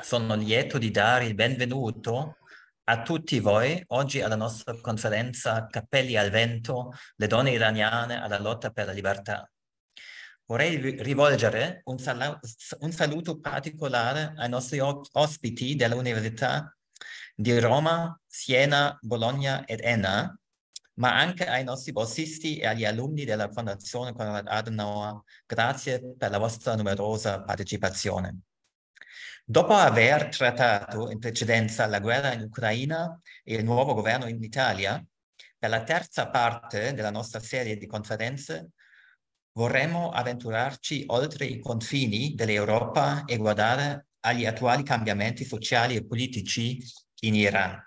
sono lieto di dare il benvenuto a tutti voi oggi alla nostra conferenza Cappelli al vento, le donne iraniane alla lotta per la libertà. Vorrei rivolgere un, saluto, un saluto particolare ai nostri ospiti dell'Università di Roma, Siena, Bologna ed Enna, ma anche ai nostri borsisti e agli alunni della Fondazione Conrad Adenauer. Grazie per la vostra numerosa partecipazione. Dopo aver trattato in precedenza la guerra in Ucraina e il nuovo governo in Italia, per la terza parte della nostra serie di conferenze vorremmo avventurarci oltre i confini dell'Europa e guardare agli attuali cambiamenti sociali e politici in Iran.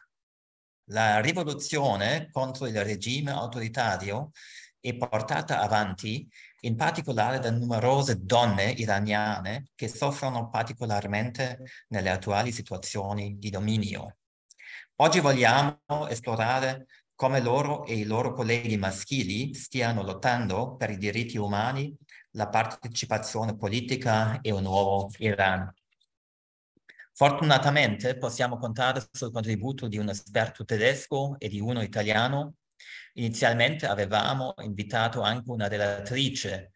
La rivoluzione contro il regime autoritario è portata avanti in particolare da numerose donne iraniane che soffrono particolarmente nelle attuali situazioni di dominio. Oggi vogliamo esplorare come loro e i loro colleghi maschili stiano lottando per i diritti umani, la partecipazione politica e un nuovo Iran. Fortunatamente possiamo contare sul contributo di un esperto tedesco e di uno italiano Inizialmente avevamo invitato anche una relatrice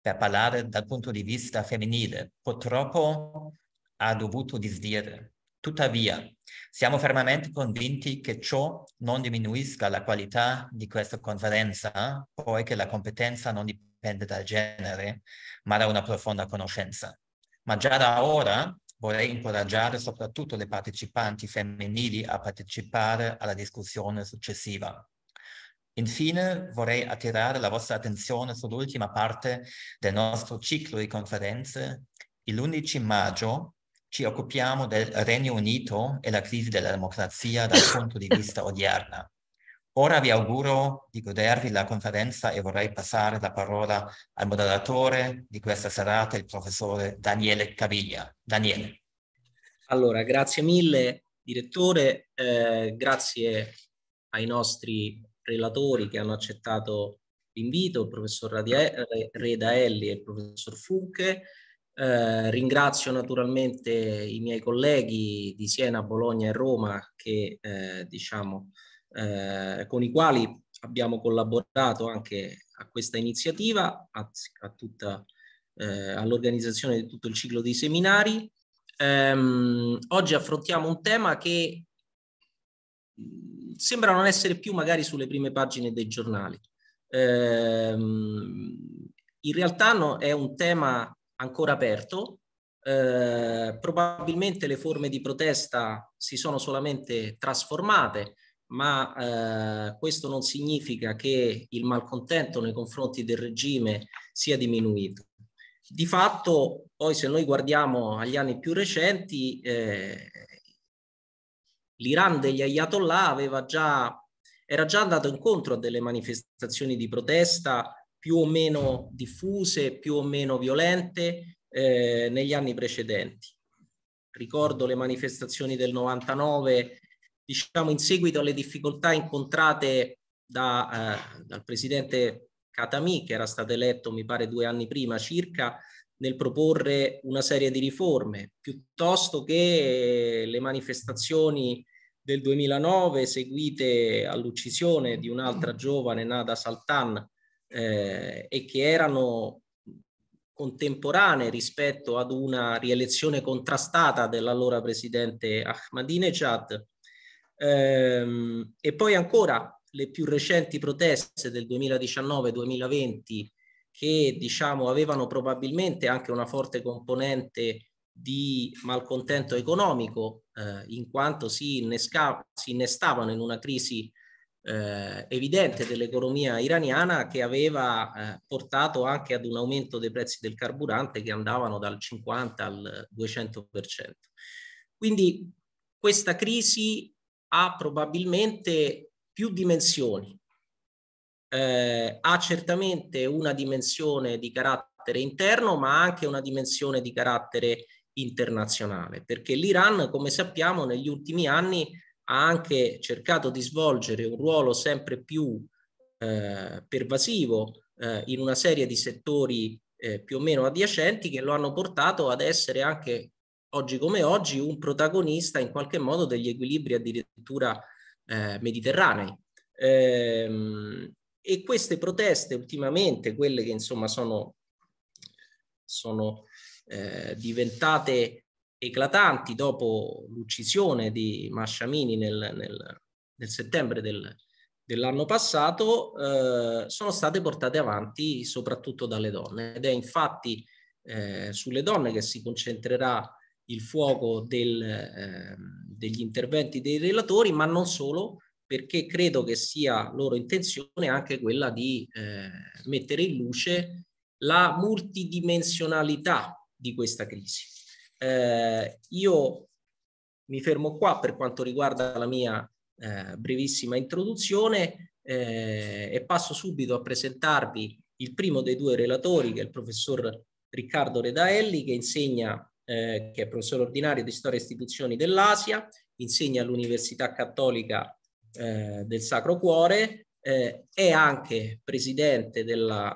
per parlare dal punto di vista femminile. Purtroppo ha dovuto disdire. Tuttavia, siamo fermamente convinti che ciò non diminuisca la qualità di questa conferenza, poiché la competenza non dipende dal genere, ma da una profonda conoscenza. Ma già da ora vorrei incoraggiare soprattutto le partecipanti femminili a partecipare alla discussione successiva. Infine vorrei attirare la vostra attenzione sull'ultima parte del nostro ciclo di conferenze. L'11 maggio ci occupiamo del Regno Unito e la crisi della democrazia dal punto di vista odierna. Ora vi auguro di godervi la conferenza e vorrei passare la parola al moderatore di questa serata, il professore Daniele Caviglia. Daniele. Allora, grazie mille direttore, eh, grazie ai nostri relatori che hanno accettato l'invito, il professor Radia- Redaelli e il professor Funche. Eh, ringrazio naturalmente i miei colleghi di Siena, Bologna e Roma che, eh, diciamo, eh, con i quali abbiamo collaborato anche a questa iniziativa, a, a tutta, eh, all'organizzazione di tutto il ciclo dei seminari. Ehm, oggi affrontiamo un tema che sembra non essere più magari sulle prime pagine dei giornali. Eh, in realtà no, è un tema ancora aperto, eh, probabilmente le forme di protesta si sono solamente trasformate, ma eh, questo non significa che il malcontento nei confronti del regime sia diminuito. Di fatto, poi se noi guardiamo agli anni più recenti, eh, l'Iran degli Ayatollah già, era già andato incontro a delle manifestazioni di protesta più o meno diffuse, più o meno violente eh, negli anni precedenti. Ricordo le manifestazioni del 99, diciamo in seguito alle difficoltà incontrate da, eh, dal presidente Katami, che era stato eletto mi pare due anni prima circa, nel proporre una serie di riforme, piuttosto che eh, le manifestazioni del 2009 seguite all'uccisione di un'altra giovane Nada Saltan eh, e che erano contemporanee rispetto ad una rielezione contrastata dell'allora presidente Ahmadinejad. Ehm, e poi ancora le più recenti proteste del 2019-2020 che diciamo, avevano probabilmente anche una forte componente di malcontento economico, eh, in quanto si, innesca- si, innestavano in una crisi eh, evidente dell'economia iraniana che aveva eh, portato anche ad un aumento dei prezzi del carburante che andavano dal 50 al 200%. Quindi questa crisi ha probabilmente più dimensioni, eh, ha certamente una dimensione di carattere interno, ma anche una dimensione di carattere internazionale, perché l'Iran, come sappiamo, negli ultimi anni ha anche cercato di svolgere un ruolo sempre più eh, pervasivo eh, in una serie di settori eh, più o meno adiacenti che lo hanno portato ad essere anche oggi come oggi un protagonista in qualche modo degli equilibri addirittura eh, mediterranei. Ehm, e queste proteste ultimamente, quelle che insomma sono, sono eh, diventate eclatanti dopo l'uccisione di Masciamini nel, nel, nel settembre del, dell'anno passato, eh, sono state portate avanti soprattutto dalle donne ed è infatti eh, sulle donne che si concentrerà il fuoco del, eh, degli interventi dei relatori, ma non solo, perché credo che sia loro intenzione anche quella di eh, mettere in luce la multidimensionalità di questa crisi. Eh, io mi fermo qua per quanto riguarda la mia eh, brevissima introduzione eh, e passo subito a presentarvi il primo dei due relatori, che è il professor Riccardo Redaelli, che insegna, eh, che è professore ordinario di storia e istituzioni dell'Asia, insegna all'Università Cattolica eh, del Sacro Cuore, eh, è anche presidente della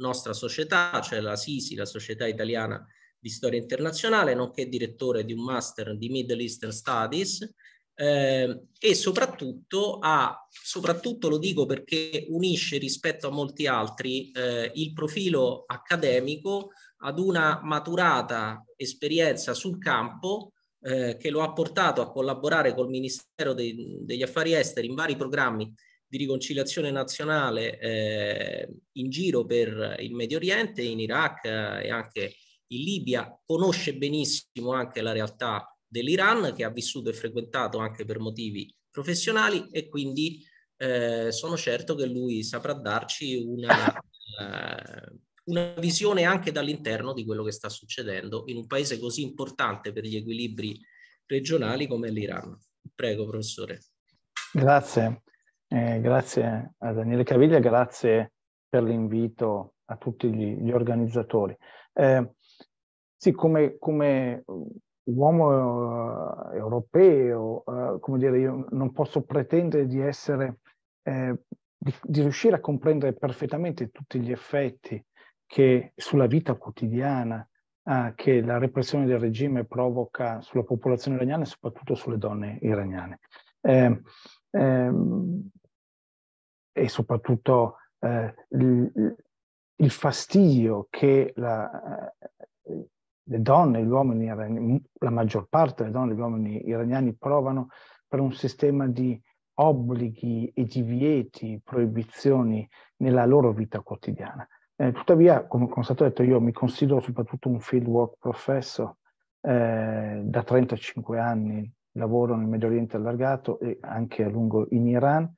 nostra società, cioè la SISI, la Società Italiana di Storia Internazionale, nonché direttore di un master di Middle Eastern Studies eh, e soprattutto, ha, soprattutto lo dico perché unisce rispetto a molti altri eh, il profilo accademico ad una maturata esperienza sul campo eh, che lo ha portato a collaborare col Ministero dei, degli Affari Esteri in vari programmi di riconciliazione nazionale eh, in giro per il Medio Oriente, in Iraq eh, e anche in Libia, conosce benissimo anche la realtà dell'Iran che ha vissuto e frequentato anche per motivi professionali e quindi eh, sono certo che lui saprà darci una eh, una visione anche dall'interno di quello che sta succedendo in un paese così importante per gli equilibri regionali come l'Iran. Prego, professore. Grazie, eh, grazie a Daniele Caviglia, grazie per l'invito a tutti gli, gli organizzatori. Eh, sì, come, come uomo eh, europeo, eh, come dire, io non posso pretendere di essere eh, di, di, riuscire a comprendere perfettamente tutti gli effetti che, sulla vita quotidiana eh, che la repressione del regime provoca sulla popolazione iraniana e soprattutto sulle donne iraniane. Eh, ehm, e soprattutto eh, il, il, fastidio che la, eh, le donne, e gli uomini iraniani, la maggior parte delle donne e gli uomini iraniani provano per un sistema di obblighi e divieti, proibizioni nella loro vita quotidiana. Eh, tuttavia, come, come è stato detto, io mi considero soprattutto un fieldwork professor, eh, da 35 anni lavoro nel Medio Oriente allargato e anche a lungo in Iran,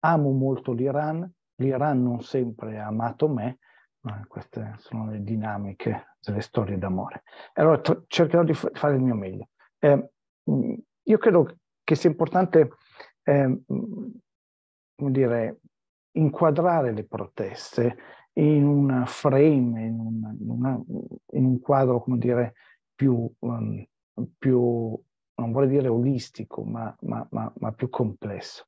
amo molto l'Iran, l'Iran non sempre ha amato me, ma queste sono le dinamiche delle storie d'amore. Allora cercherò di fare il mio meglio. Eh, io credo che sia importante eh, dire, inquadrare le proteste in un frame, in, una, in, una, in, un quadro, come dire, più, um, più non vorrei dire olistico, ma, ma, ma, ma più complesso.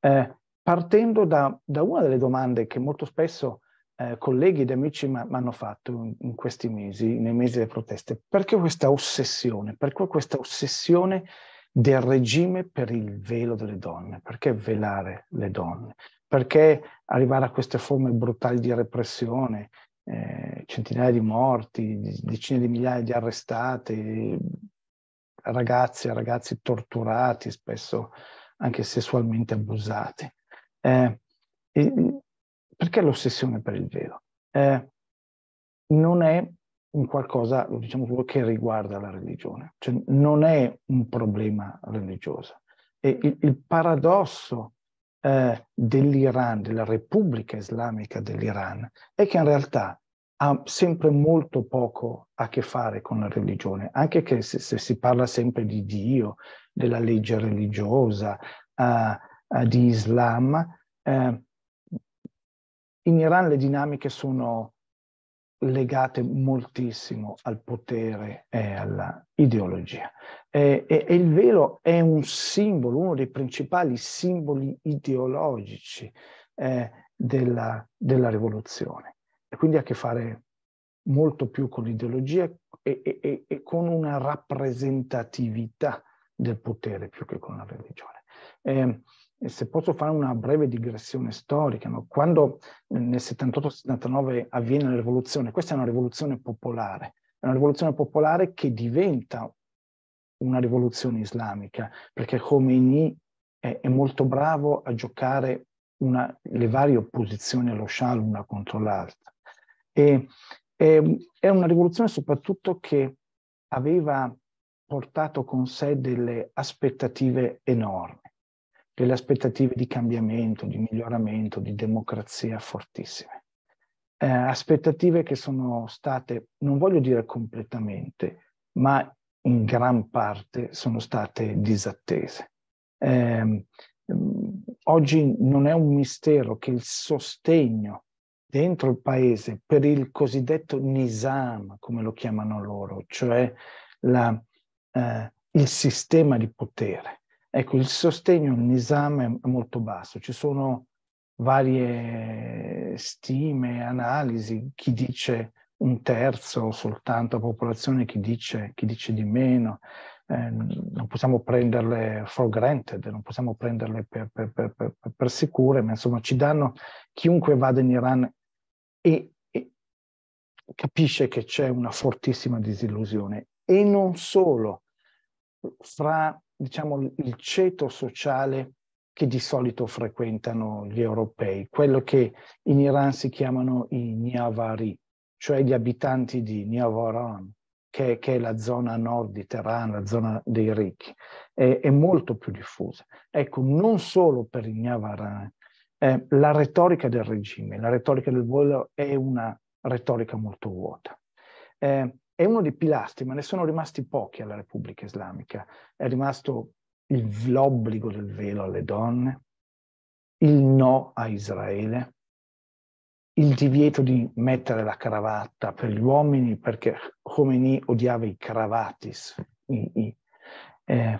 Eh, partendo da, da, una delle domande che molto spesso eh, colleghi ed amici mi hanno fatto in, in, questi mesi, nei mesi delle proteste, perché questa ossessione? Perché questa ossessione del regime per il velo delle donne? Perché velare le donne? Perché arrivare a queste forme brutali di repressione, eh, centinaia di morti, decine di migliaia di arrestati, ragazzi e ragazzi torturati, spesso anche sessualmente abusati. Eh, e, perché l'ossessione per il velo? Eh, non è un qualcosa, lo diciamo solo, che riguarda la religione, cioè non è un problema religioso. E il, il paradosso eh, dell'Iran, della Repubblica Islamica dell'Iran, è che in realtà ha sempre molto poco a che fare con la religione, anche che se, se si parla sempre di Dio, della legge religiosa, uh, uh, di Islam, uh, in Iran le dinamiche sono legate moltissimo al potere e all'ideologia. E, e, e, il velo è un simbolo, uno dei principali simboli ideologici eh, della, della, rivoluzione. E quindi ha a che fare molto più con l'ideologia e, e con una rappresentatività del potere più che con la religione. Eh, e se posso fare una breve digressione storica, no? quando eh, nel 78-79 avviene la rivoluzione, questa è una rivoluzione popolare, è una rivoluzione popolare che diventa una rivoluzione islamica, perché Khomeini è, è molto bravo a giocare una, le varie opposizioni allo Shah l'una contro l'altra. E, è, è una rivoluzione soprattutto che aveva portato con sé delle aspettative enormi delle aspettative di cambiamento, di miglioramento, di democrazia fortissime. Eh, aspettative che sono state, non voglio dire completamente, ma in gran parte sono state disattese. Eh, oggi non è un mistero che il sostegno dentro il paese per il cosiddetto Nizam, come lo chiamano loro, cioè la, eh, il sistema di potere, Ecco, il sostegno a un esame è molto basso, ci sono varie stime, analisi, chi dice un terzo soltanto a popolazione, chi dice, chi dice di meno, eh, non possiamo prenderle for granted, non possiamo prenderle per, per, per, per, sicure, ma insomma ci danno, chiunque vada in Iran e, e capisce che c'è una fortissima disillusione. E non solo, fra diciamo, il ceto sociale che di solito frequentano gli europei, quello che in Iran si chiamano i Niavari, cioè gli abitanti di Niavaran, che, che, è la zona nord di Teheran, la zona dei ricchi, è, è molto più diffusa. Ecco, non solo per i Niavaran, eh, la retorica del regime, la retorica del volo è una retorica molto vuota. Eh, è uno dei pilastri, ma ne sono rimasti pochi alla Repubblica Islamica. È rimasto l'obbligo del velo alle donne, il no a Israele, il divieto di mettere la cravatta per gli uomini perché Khomeini odiava i cravatis, i, i, eh,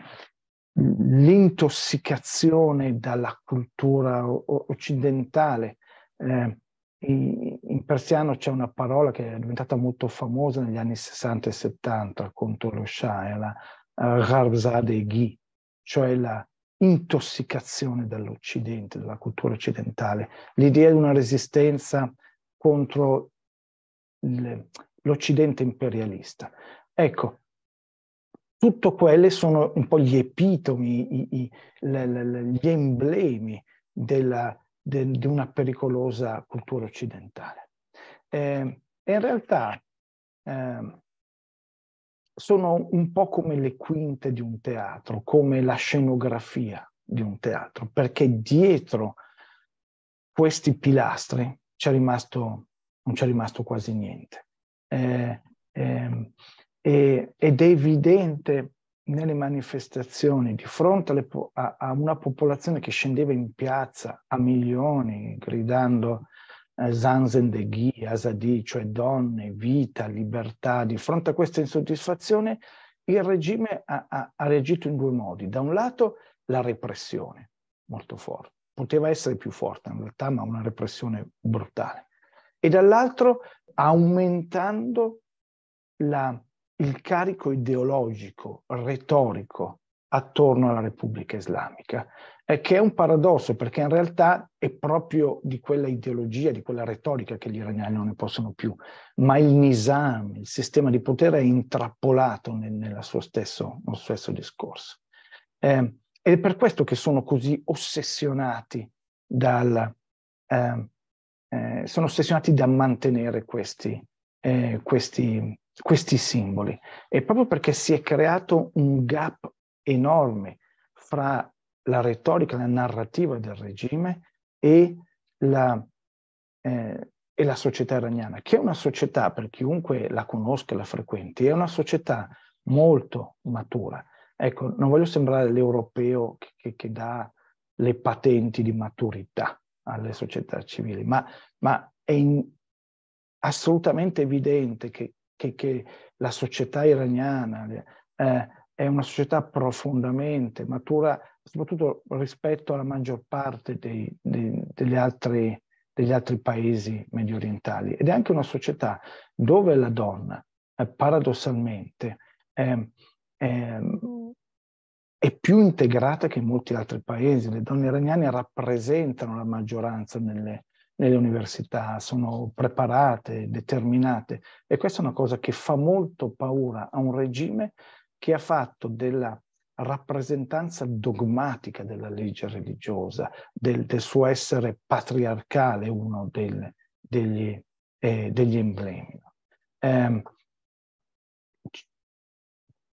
l'intossicazione dalla cultura occidentale, eh, in persiano c'è una parola che è diventata molto famosa negli anni 60 e 70 contro lo Shah, è la eh, Ghi, cioè la intossicazione dell'Occidente, della cultura occidentale, l'idea di una resistenza contro l'Occidente imperialista. Ecco, tutto quelle sono un po' gli epitomi, i, i, le, le, gli emblemi della di una pericolosa cultura occidentale. Eh, in realtà eh, sono un po' come le quinte di un teatro, come la scenografia di un teatro, perché dietro questi pilastri c'è rimasto, non c'è rimasto quasi niente. Eh, ehm, ed è evidente nelle manifestazioni di fronte a, a, una popolazione che scendeva in piazza a milioni gridando eh, Zanzen Asadi, cioè donne, vita, libertà, di fronte a questa insoddisfazione il regime ha, ha, ha reagito in due modi. Da un lato la repressione, molto forte, poteva essere più forte in realtà, ma una repressione brutale. E dall'altro aumentando la il carico ideologico, retorico attorno alla Repubblica Islamica, eh, che è un paradosso perché in realtà è proprio di quella ideologia, di quella retorica che gli iraniani non ne possono più, ma il nizam, il sistema di potere è intrappolato nel, suo stesso, nel stesso discorso. Eh, ed è per questo che sono così ossessionati dal, eh, eh, sono ossessionati da mantenere questi, eh, questi, questi simboli. E proprio perché si è creato un gap enorme fra la retorica, la narrativa del regime e la, eh, e la società iraniana, che è una società, per chiunque la conosca e la frequenti, è una società molto matura. Ecco, non voglio sembrare l'europeo che, che, che dà le patenti di maturità alle società civili, ma, ma è in, assolutamente evidente che che, che la società iraniana eh, è una società profondamente matura, soprattutto rispetto alla maggior parte dei, dei, degli, altri, degli, altri, paesi medio orientali. Ed è anche una società dove la donna, eh, paradossalmente, eh, è più integrata che in molti altri paesi. Le donne iraniane rappresentano la maggioranza nelle, nelle università, sono preparate, determinate e questa è una cosa che fa molto paura a un regime che ha fatto della rappresentanza dogmatica della legge religiosa, del, del suo essere patriarcale uno del, degli, eh, degli, emblemi. Eh,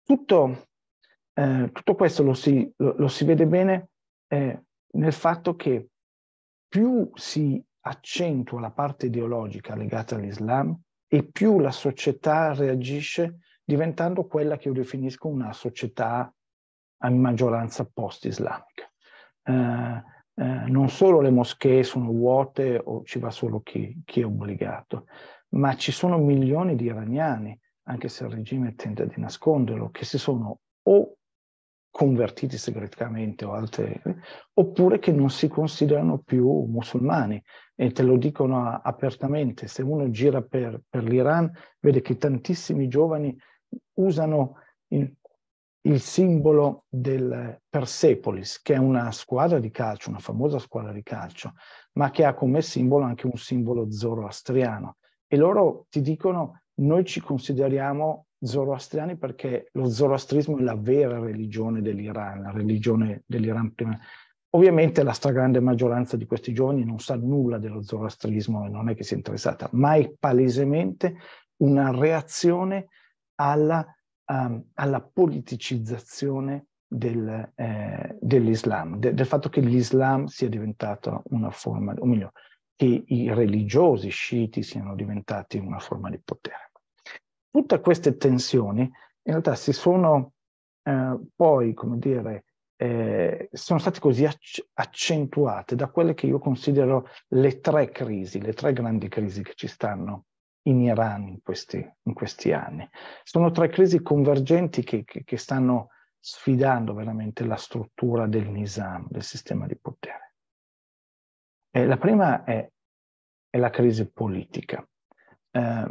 tutto, eh, tutto, questo lo si, lo, lo si vede bene eh, nel fatto che più si accentua la parte ideologica legata all'Islam e più la società reagisce diventando quella che io definisco una società a maggioranza post-islamica. Eh, eh, non solo le moschee sono vuote o ci va solo chi, chi, è obbligato, ma ci sono milioni di iraniani, anche se il regime tende a nasconderlo, che si sono o convertiti segretamente o altre, oppure che non si considerano più musulmani e te lo dicono apertamente. Se uno gira per, per l'Iran vede che tantissimi giovani usano il, il simbolo del Persepolis, che è una squadra di calcio, una famosa squadra di calcio, ma che ha come simbolo anche un simbolo zoroastriano. E loro ti dicono, noi ci consideriamo zoroastriani perché lo zoroastrismo è la vera religione dell'Iran, la religione dell'Iran prima. Ovviamente la stragrande maggioranza di questi giovani non sa nulla dello zoroastrismo e non è che sia interessata, ma è palesemente una reazione alla, um, alla politicizzazione del, eh, dell'Islam, de, del fatto che l'Islam sia diventata una forma, o meglio, che i religiosi sciiti siano diventati una forma di potere tutte queste tensioni in realtà si sono eh, poi, come dire, eh, sono state così acc- accentuate da quelle che io considero le tre crisi, le tre grandi crisi che ci stanno in Iran in questi, in questi anni. Sono tre crisi convergenti che, che, che stanno sfidando veramente la struttura del Nizam, del sistema di potere. Eh, la prima è, è, la crisi politica. Eh,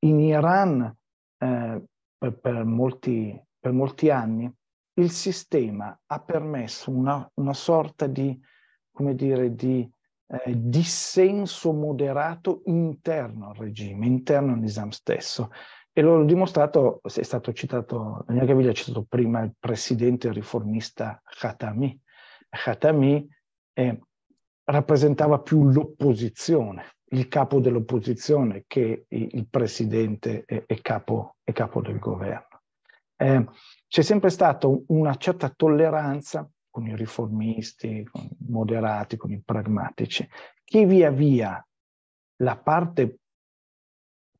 in Iran eh, per, per, molti, per, molti, anni il sistema ha permesso una, una sorta di, come dire, di eh, dissenso moderato interno al regime, interno all'Islam stesso. E l'ho dimostrato, è stato citato, Daniel Gaviglia ha citato prima il presidente riformista Khatami. Khatami eh, rappresentava più l'opposizione il capo dell'opposizione che il presidente e capo, capo, del governo. Eh, c'è sempre stata una certa tolleranza con i riformisti, con i moderati, con i pragmatici, che via via la parte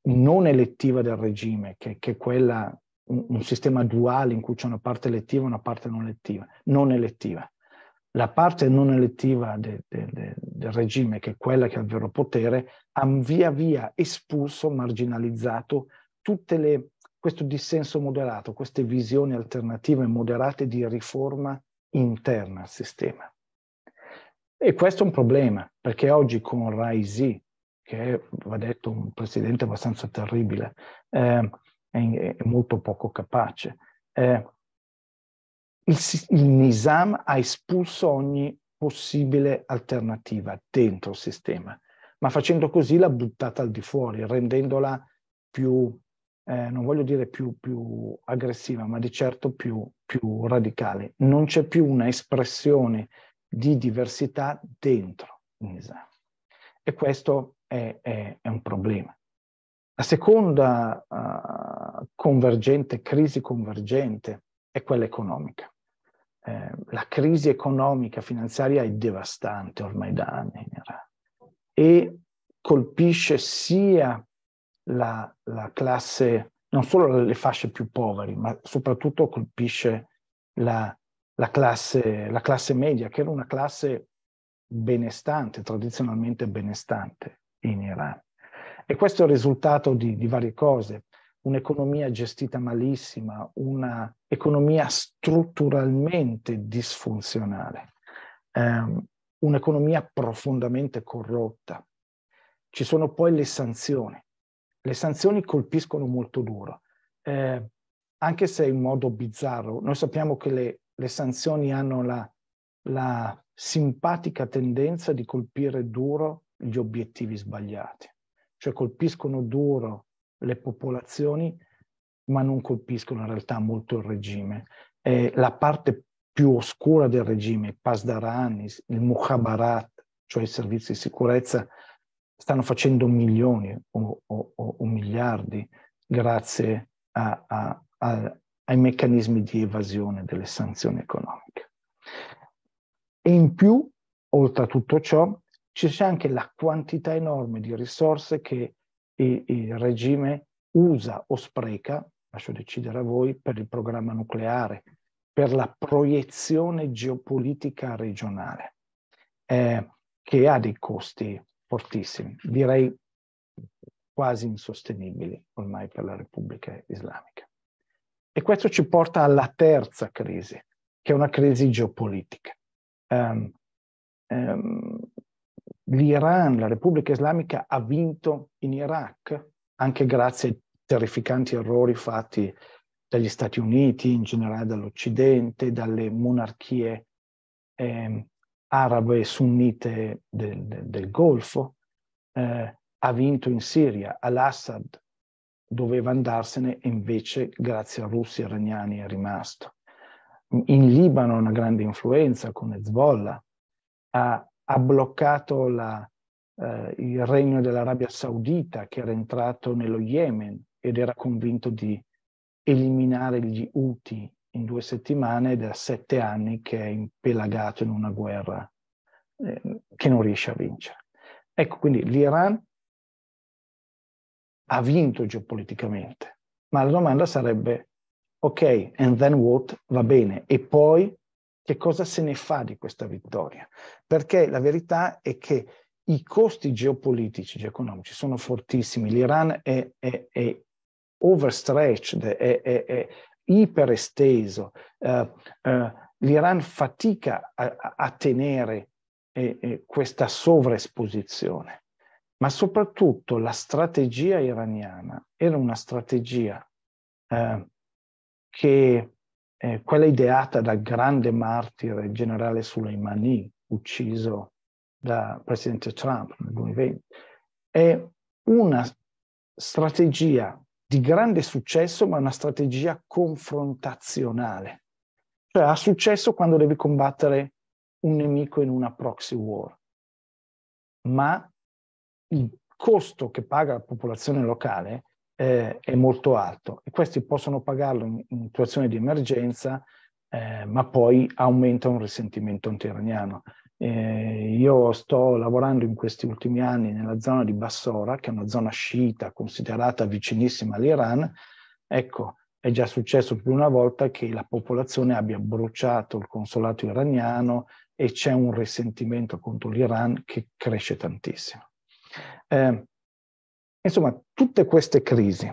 non elettiva del regime, che, è quella, un, un, sistema duale in cui c'è una parte elettiva e una parte non elettiva, non elettiva la parte non elettiva de, de, de, del regime, che è quella che ha il vero potere, ha via via espulso, marginalizzato le, questo dissenso moderato, queste visioni alternative moderate di riforma interna al sistema. E questo è un problema, perché oggi con Raisi, che è, va detto, un presidente abbastanza terribile, eh, è, è, molto poco capace, eh, il, il Nizam ha espulso ogni possibile alternativa dentro il sistema, ma facendo così l'ha buttata al di fuori, rendendola più, eh, non voglio dire più, più aggressiva, ma di certo più, più radicale. Non c'è più un'espressione di diversità dentro un esame. E questo è, è, è un problema. La seconda uh, convergente, crisi convergente, è quella economica. Eh, la crisi economica finanziaria è devastante ormai da anni in Iran e colpisce sia la, la, classe, non solo le fasce più povere, ma soprattutto colpisce la, la, classe, la classe media, che era una classe benestante, tradizionalmente benestante in Iran. E questo è il risultato di, di varie cose un'economia gestita malissima, un'economia strutturalmente disfunzionale, ehm, un'economia profondamente corrotta. Ci sono poi le sanzioni. Le sanzioni colpiscono molto duro, eh, anche se in modo bizzarro. Noi sappiamo che le, le sanzioni hanno la, la simpatica tendenza di colpire duro gli obiettivi sbagliati, cioè colpiscono duro le popolazioni, ma non colpiscono in realtà molto il regime. Eh, la parte più oscura del regime, il Pasdarani, il Mukhabarat, cioè i servizi di sicurezza, stanno facendo milioni o, o, o miliardi grazie a, a, a, ai meccanismi di evasione delle sanzioni economiche. E in più, oltre a tutto ciò, c'è anche la quantità enorme di risorse che il regime usa o spreca, lascio decidere a voi, per il programma nucleare, per la proiezione geopolitica regionale, eh, che ha dei costi fortissimi, direi quasi insostenibili ormai per la Repubblica Islamica. E questo ci porta alla terza crisi, che è una crisi geopolitica. Um, um, l'Iran, la Repubblica Islamica ha vinto in Iraq, anche grazie ai terrificanti errori fatti dagli Stati Uniti, in generale dall'Occidente, dalle monarchie eh, arabe sunnite del, del, del Golfo, eh, ha vinto in Siria. Al-Assad doveva andarsene e invece, grazie a russi e iraniani, è rimasto. In Libano ha una grande influenza con Hezbollah, ha ha bloccato la, eh, il regno dell'Arabia Saudita che era entrato nello Yemen ed era convinto di eliminare gli Houthi in due settimane ed è sette anni che è impelagato in una guerra eh, che non riesce a vincere. Ecco, quindi l'Iran ha vinto geopoliticamente, ma la domanda sarebbe, ok, and then what? Va bene, e poi che cosa se ne fa di questa vittoria? Perché la verità è che i costi geopolitici, geoeconomici sono fortissimi. L'Iran è, è, è overstretched, è, è, è iperesteso. Uh, eh, uh, eh, L'Iran fatica a, a tenere eh, eh, questa sovraesposizione, ma soprattutto la strategia iraniana era una strategia uh, che eh, quella ideata dal grande martire generale Soleimani, ucciso da presidente Trump nel 2020, è una strategia di grande successo, ma una strategia confrontazionale. Cioè ha successo quando devi combattere un nemico in una proxy war, ma il costo che paga la popolazione locale eh, è molto alto e questi possono pagarlo in, in situazione di emergenza, eh, ma poi aumenta un risentimento antiraniano. Eh, io sto lavorando in questi ultimi anni nella zona di Bassora, che è una zona sciita considerata vicinissima all'Iran. Ecco, è già successo più una volta che la popolazione abbia bruciato il consolato iraniano e c'è un risentimento contro l'Iran che cresce tantissimo. Eh, Insomma, tutte queste crisi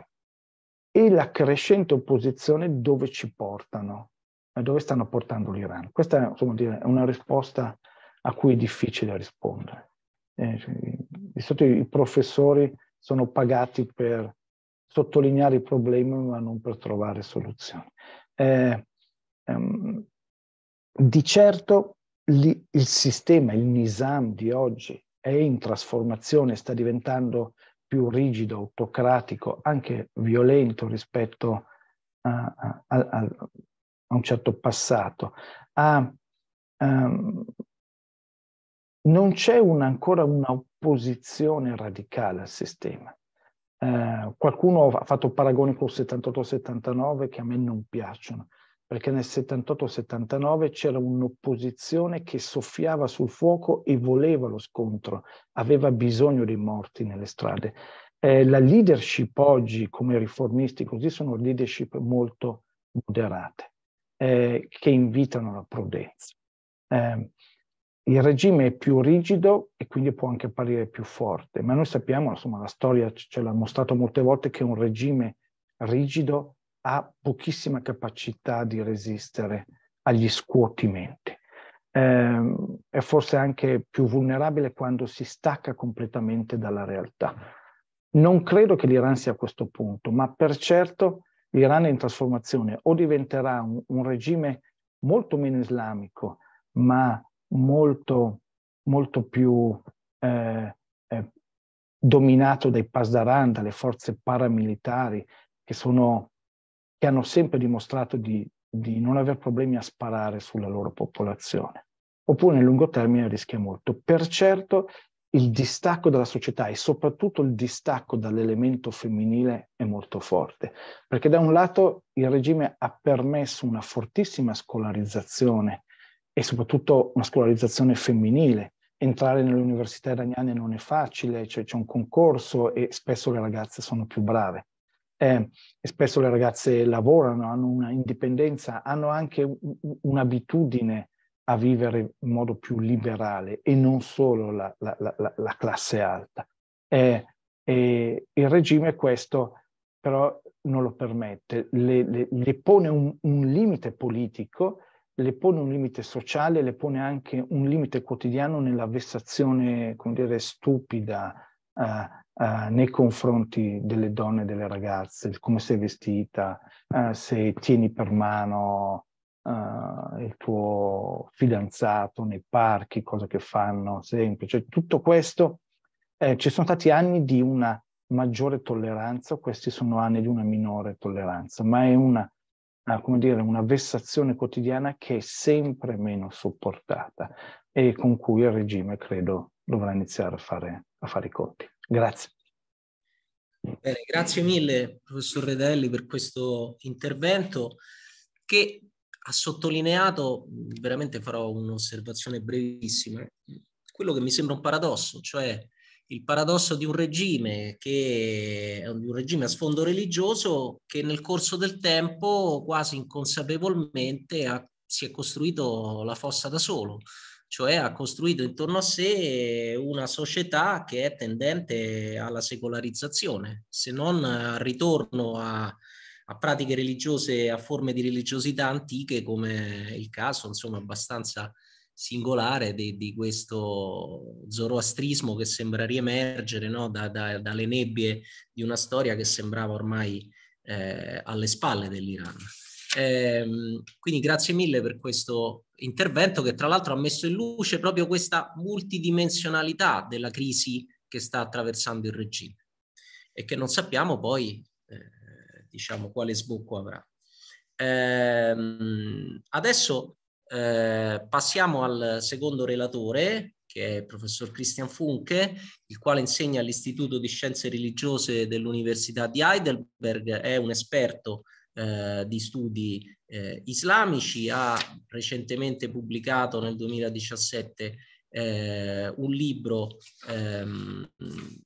e la crescente opposizione dove ci portano, eh, dove stanno portando l'Iran. Questa insomma, è una risposta a cui è difficile rispondere. Eh, cioè, di solito i professori sono pagati per sottolineare i problemi ma non per trovare soluzioni. Eh, ehm, di certo li, il sistema, il Nizam di oggi è in trasformazione, sta diventando più rigido, autocratico, anche violento rispetto a, a, a, a un certo passato. Um, non c'è un, ancora un'opposizione radicale al sistema. Eh, qualcuno ha fatto paragoni col 78-79 che a me non piacciono perché nel 78-79 c'era un'opposizione che soffiava sul fuoco e voleva lo scontro, aveva bisogno dei morti nelle strade. Eh, la leadership oggi, come riformisti così, sono leadership molto moderate, eh, che invitano alla prudenza. Eh, il regime è più rigido e quindi può anche apparire più forte, ma noi sappiamo, insomma, la storia ce l'ha mostrato molte volte che un regime rigido ha pochissima capacità di resistere agli scuotimenti. Eh, è forse anche più vulnerabile quando si stacca completamente dalla realtà. Non credo che l'Iran sia a questo punto, ma per certo l'Iran è in trasformazione o diventerà un, un regime molto meno islamico, ma molto, molto più eh, eh, dominato dai pasdaran, dalle forze paramilitari che sono che hanno sempre dimostrato di, di non aver problemi a sparare sulla loro popolazione. Oppure nel lungo termine rischia molto. Per certo il distacco dalla società e soprattutto il distacco dall'elemento femminile è molto forte, perché da un lato il regime ha permesso una fortissima scolarizzazione e soprattutto una scolarizzazione femminile. Entrare nelle università iraniane non è facile, cioè c'è un concorso e spesso le ragazze sono più brave eh, e spesso le ragazze lavorano, hanno una indipendenza, hanno anche un'abitudine a vivere in modo più liberale e non solo la, la, la, la classe alta. Eh, eh, il regime questo però non lo permette, le, le, le pone un, un, limite politico, le pone un limite sociale, le pone anche un limite quotidiano nella vessazione, come dire, stupida, nei confronti delle donne e delle ragazze, come sei vestita, eh, se tieni per mano eh, il tuo fidanzato nei parchi, cosa che fanno sempre, cioè tutto questo, eh, ci sono stati anni di una maggiore tolleranza, questi sono anni di una minore tolleranza, ma è una, come dire, una vessazione quotidiana che è sempre meno sopportata e con cui il regime, credo, dovrà iniziare a fare a fare i conti. Grazie. Bene, grazie mille professor Redelli per questo intervento che ha sottolineato, veramente farò un'osservazione brevissima, quello che mi sembra un paradosso, cioè il paradosso di un regime che è un regime a sfondo religioso che nel corso del tempo quasi inconsapevolmente ha, si è costruito la fossa da solo cioè ha costruito intorno a sé una società che è tendente alla secolarizzazione, se non al ritorno a, a pratiche religiose, a forme di religiosità antiche, come il caso, insomma, abbastanza singolare di, di questo zoroastrismo che sembra riemergere no? da, da, dalle nebbie di una storia che sembrava ormai eh, alle spalle dell'Iran. Eh, quindi grazie mille per questo intervento che tra l'altro ha messo in luce proprio questa multidimensionalità della crisi che sta attraversando il regime e che non sappiamo poi eh, diciamo quale sbocco avrà. Ehm, eh, adesso passiamo al secondo relatore che è il professor Christian Funke, il quale insegna all'Istituto di Scienze Religiose dell'Università di Heidelberg, è un esperto eh, di studi eh, islamici, ha recentemente pubblicato nel 2017 eh, un libro, ehm,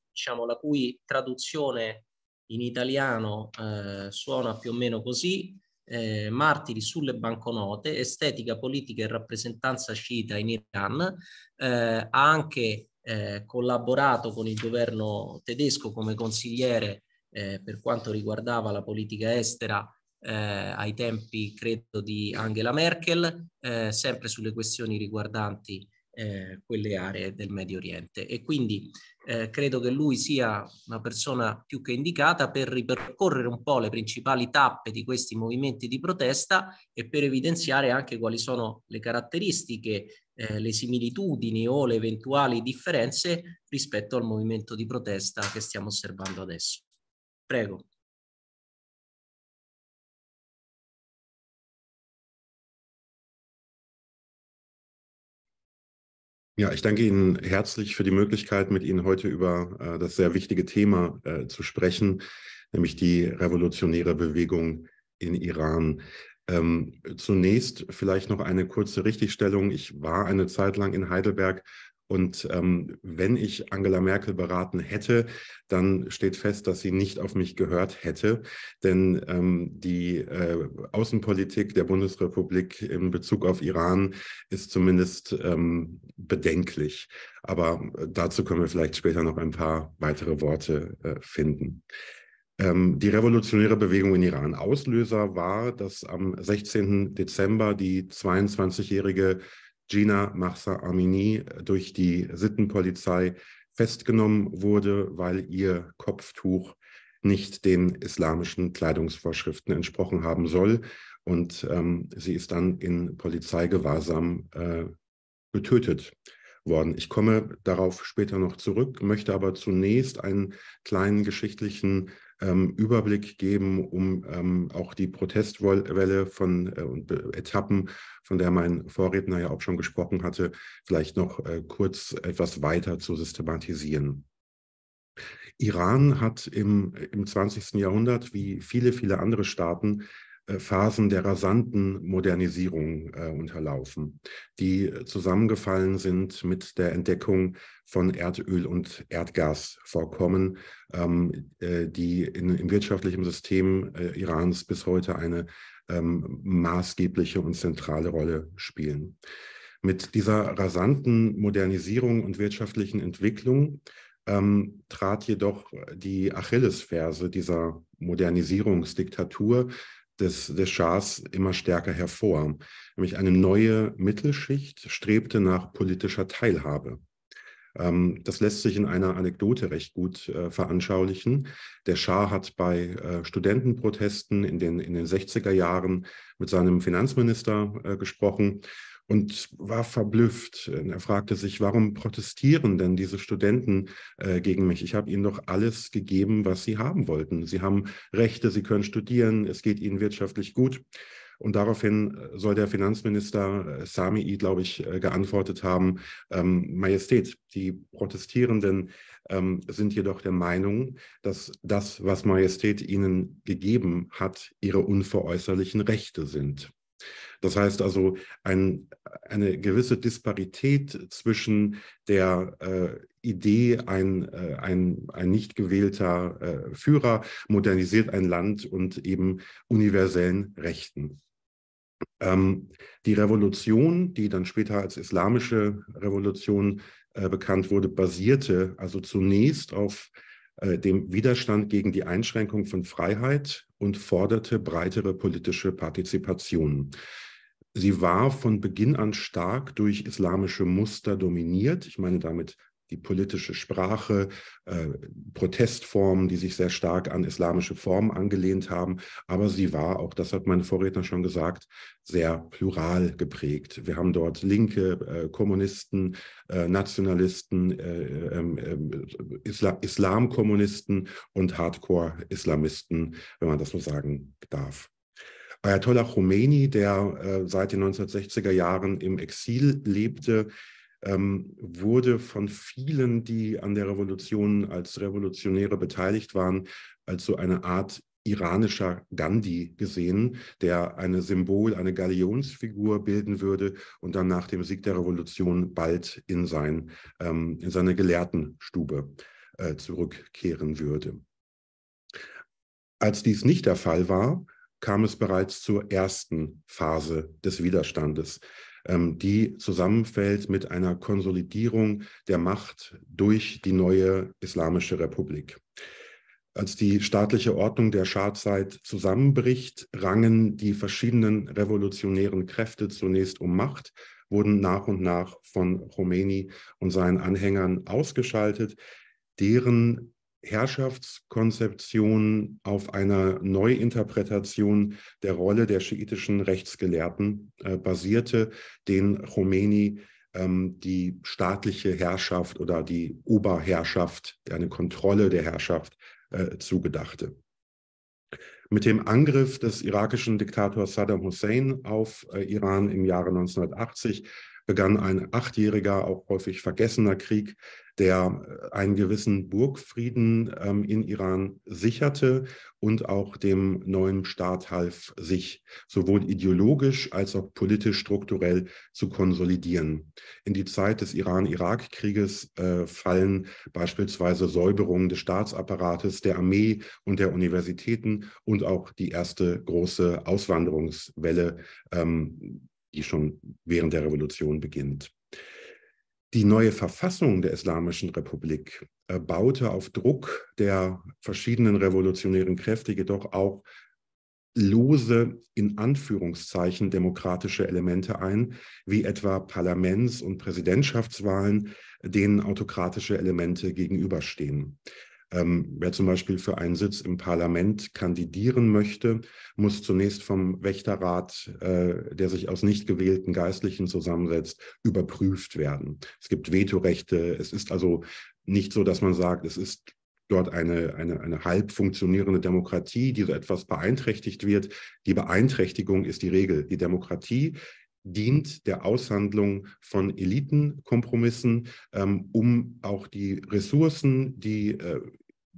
diciamo, la cui traduzione in italiano eh, suona più o meno così, eh, Martiri sulle banconote, estetica, politica e rappresentanza sciita in Iran, eh, ha anche eh, collaborato con il governo tedesco come consigliere eh, per quanto riguardava la politica estera eh, ai tempi credo di Angela Merkel, eh, sempre sulle questioni riguardanti eh, quelle aree del Medio Oriente. E quindi eh, credo che lui sia una persona più che indicata per ripercorrere un po' le principali tappe di questi movimenti di protesta e per evidenziare anche quali sono le caratteristiche, eh, le similitudini o le eventuali differenze rispetto al movimento di protesta che stiamo osservando adesso. Prego. Ja, ich danke Ihnen herzlich für die Möglichkeit, mit Ihnen heute über äh, das sehr wichtige Thema äh, zu sprechen, nämlich die revolutionäre Bewegung in Iran. Ähm, zunächst vielleicht noch eine kurze Richtigstellung. Ich war eine Zeit lang in Heidelberg und ähm, wenn ich Angela Merkel beraten hätte, dann steht fest, dass sie nicht auf mich gehört hätte. Denn ähm, die äh, Außenpolitik der Bundesrepublik in Bezug auf Iran ist zumindest ähm, bedenklich. Aber äh, dazu können wir vielleicht später noch ein paar weitere Worte äh, finden ähm, die revolutionäre Bewegung in Iran. Auslöser war, dass am 16. Dezember die 22-jährige Gina Mahsa Amini äh, durch die Sittenpolizei festgenommen wurde, weil ihr Kopftuch nicht den islamischen Kleidungsvorschriften entsprochen haben soll. Und ähm, sie ist dann in Polizeigewahrsam äh, getötet worden. Ich komme darauf später noch zurück, möchte aber zunächst einen kleinen geschichtlichen ähm, Überblick geben, um ähm, auch die Protestwelle von äh, äh Etappen von der mein Vorredner ja auch schon gesprochen hatte, vielleicht noch äh, kurz etwas weiter zu systematisieren. Iran hat im, im 20. Jahrhundert, wie viele, viele andere Staaten, äh, Phasen der rasanten Modernisierung äh, unterlaufen, die zusammengefallen sind mit der Entdeckung von Erdöl- und Erdgasvorkommen, ähm, äh, die in, im wirtschaftlichen System äh, Irans bis heute eine ähm, maßgebliche und zentrale Rolle spielen. Mit dieser rasanten Modernisierung und wirtschaftlichen Entwicklung ähm, trat jedoch die Achillesferse dieser Modernisierungsdiktatur des, des Schahs immer stärker hervor. Nämlich eine neue Mittelschicht strebte nach politischer Teilhabe. Ähm, das lässt sich in einer Anekdote recht gut äh, veranschaulichen. Der Schah hat bei äh, Studentenprotesten in den, in den 60er Jahren mit seinem Finanzminister äh, gesprochen und war verblüfft. Er fragte sich, warum protestieren denn diese Studenten äh, gegen mich? Ich habe ihnen doch alles gegeben, was sie haben wollten. Sie haben Rechte, sie können studieren, es geht ihnen wirtschaftlich gut. Und daraufhin äh, soll der Finanzminister äh, Sami, glaube ich, äh, geantwortet haben, ähm, Majestät, die Protestierenden ähm, sind jedoch der Meinung, dass das, was Majestät ihnen gegeben hat, ihre unveräußerlichen Rechte sind. Das heißt also, ein, eine gewisse Disparität zwischen der äh, Idee, ein, äh, ein, ein nicht gewählter äh, Führer modernisiert ein Land und eben universellen Rechten. Ähm, die Revolution, die dann später als islamische Revolution äh, bekannt wurde, basierte also zunächst auf äh, dem Widerstand gegen die Einschränkung von Freiheit und forderte breitere politische Partizipation. Sie war von Beginn an stark durch islamische Muster dominiert. Ich meine damit die politische Sprache, äh, Protestformen, die sich sehr stark an islamische Formen angelehnt haben. Aber sie war, auch das hat mein Vorredner schon gesagt, sehr plural geprägt. Wir haben dort Linke, äh, Kommunisten, äh, Nationalisten, äh, ähm, ähm, Isla Islamkommunisten und Hardcore-Islamisten, wenn man das so sagen darf. Ayatollah Khomeini, der äh, seit den 1960er Jahren im Exil lebte, ähm, wurde von vielen, die an der Revolution als Revolutionäre beteiligt waren, als so eine Art iranischer Gandhi gesehen, der eine Symbol, eine Galionsfigur bilden würde und dann nach dem Sieg der Revolution bald in, sein, ähm, in seine Gelehrtenstube äh, zurückkehren würde. Als dies nicht der Fall war, kam es bereits zur ersten Phase des Widerstandes. Ähm, die zusammenfällt mit einer Konsolidierung der Macht durch die neue Islamische Republik. Als die staatliche Ordnung der Schadzeit zusammenbricht, rangen die verschiedenen revolutionären Kräfte zunächst um Macht, wurden nach und nach von Khomeini und seinen Anhängern ausgeschaltet, deren Herrschaftskonzeption auf einer Neuinterpretation der Rolle der schiitischen Rechtsgelehrten äh, basierte, den Khomeini ähm, die staatliche Herrschaft oder die Oberherrschaft, eine Kontrolle der Herrschaft äh, zugedachte. Mit dem Angriff des irakischen Diktators Saddam Hussein auf äh, Iran im Jahre 1980 begann ein achtjähriger, auch häufig vergessener Krieg, der äh, einen gewissen Burgfrieden ähm, in Iran sicherte und auch dem neuen Staat half, sich sowohl ideologisch als auch politisch strukturell zu konsolidieren. In die Zeit des Iran-Irak-Krieges äh, fallen beispielsweise Säuberungen des Staatsapparates, der Armee und der Universitäten und auch die erste große Auswanderungswelle, ähm, die schon während der Revolution beginnt. Die neue Verfassung der Islamischen Republik äh, baute auf Druck der verschiedenen revolutionären Kräfte jedoch auch lose in Anführungszeichen demokratische Elemente ein, wie etwa Parlaments- und Präsidentschaftswahlen, denen autokratische Elemente gegenüberstehen. Ähm, wer zum Beispiel für einen Sitz im Parlament kandidieren möchte, muss zunächst vom Wächterrat, äh, der sich aus nicht gewählten Geistlichen zusammensetzt, überprüft werden. Es gibt Vetorechte. Es ist also nicht so, dass man sagt, es ist dort eine, eine, eine halb funktionierende Demokratie, die so etwas beeinträchtigt wird. Die Beeinträchtigung ist die Regel. Die Demokratie dient der Aushandlung von Elitenkompromissen, ähm, um auch die Ressourcen, die äh,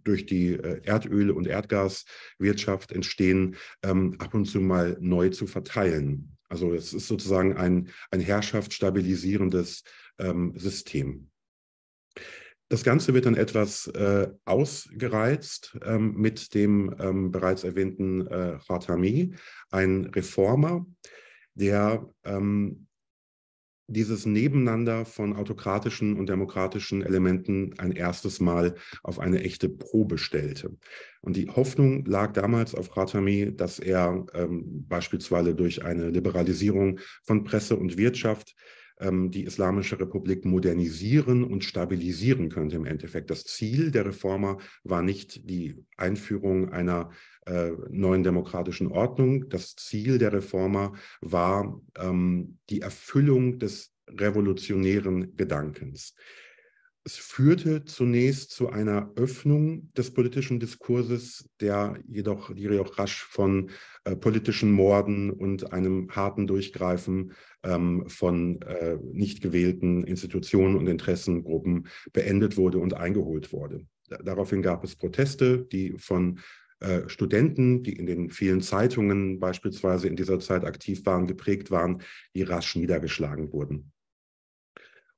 durch die äh, Erdöl- und Erdgaswirtschaft entstehen, ähm, ab und zu mal neu zu verteilen. Also es ist sozusagen ein, ein herrschaftsstabilisierendes ähm, System. Das Ganze wird dann etwas äh, ausgereizt ähm, mit dem ähm, bereits erwähnten äh, Khatami, ein Reformer, der ähm, dieses Nebeneinander von autokratischen und demokratischen Elementen ein erstes Mal auf eine echte Probe stellte. Und die Hoffnung lag damals auf Khatami, dass er ähm, beispielsweise durch eine Liberalisierung von Presse und Wirtschaft ähm, die Islamische Republik modernisieren und stabilisieren könnte im Endeffekt. Das Ziel der Reformer war nicht die Einführung einer äh, neuen demokratischen Ordnung. Das Ziel der Reformer war ähm, die Erfüllung des revolutionären Gedankens es führte zunächst zu einer Öffnung des politischen Diskurses, der jedoch, die jedoch rasch von äh, politischen Morden und einem harten Durchgreifen ähm, von äh, nicht gewählten Institutionen und Interessengruppen beendet wurde und eingeholt wurde. Daraufhin gab es Proteste, die von äh, Studenten, die in den vielen Zeitungen beispielsweise in dieser Zeit aktiv waren, geprägt waren, die rasch niedergeschlagen wurden.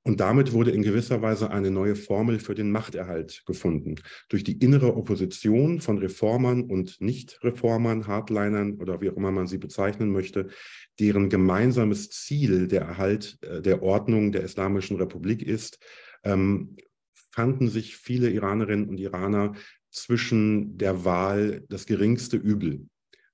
Und damit wurde in gewisser Weise eine neue Formel für den Machterhalt gefunden. Durch die innere Opposition von Reformern und Nicht-Reformern, Hardlinern oder wie auch immer man sie bezeichnen möchte, deren gemeinsames Ziel der Erhalt äh, der Ordnung der Islamischen Republik ist, ähm, fanden sich viele Iranerinnen und Iraner zwischen der Wahl das geringste Übel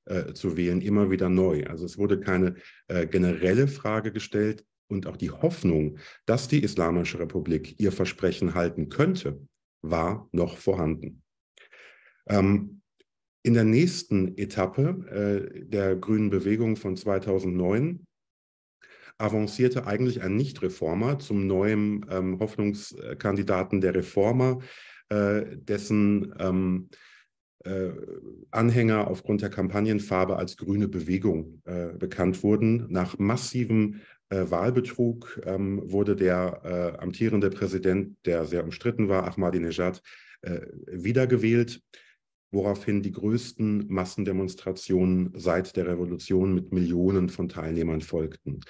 äh, zu wählen, immer wieder neu. Also es wurde keine äh, generelle Frage gestellt, und auch die Hoffnung, dass die Islamische Republik ihr Versprechen halten könnte, war noch vorhanden. Ähm, in der nächsten Etappe äh, der grünen Bewegung von 2009 avancierte eigentlich ein Nichtreformer zum neuen ähm, Hoffnungskandidaten der Reformer, äh, dessen ähm, äh, Anhänger aufgrund der Kampagnenfarbe als grüne Bewegung äh, bekannt wurden. Nach massivem äh, Wahlbetrug ähm, wurde der äh, amtierende Präsident, der sehr umstritten war, Ahmadinejad, äh, wiedergewählt, woraufhin die größten Massendemonstrationen seit der Revolution mit Millionen von Teilnehmern folgten.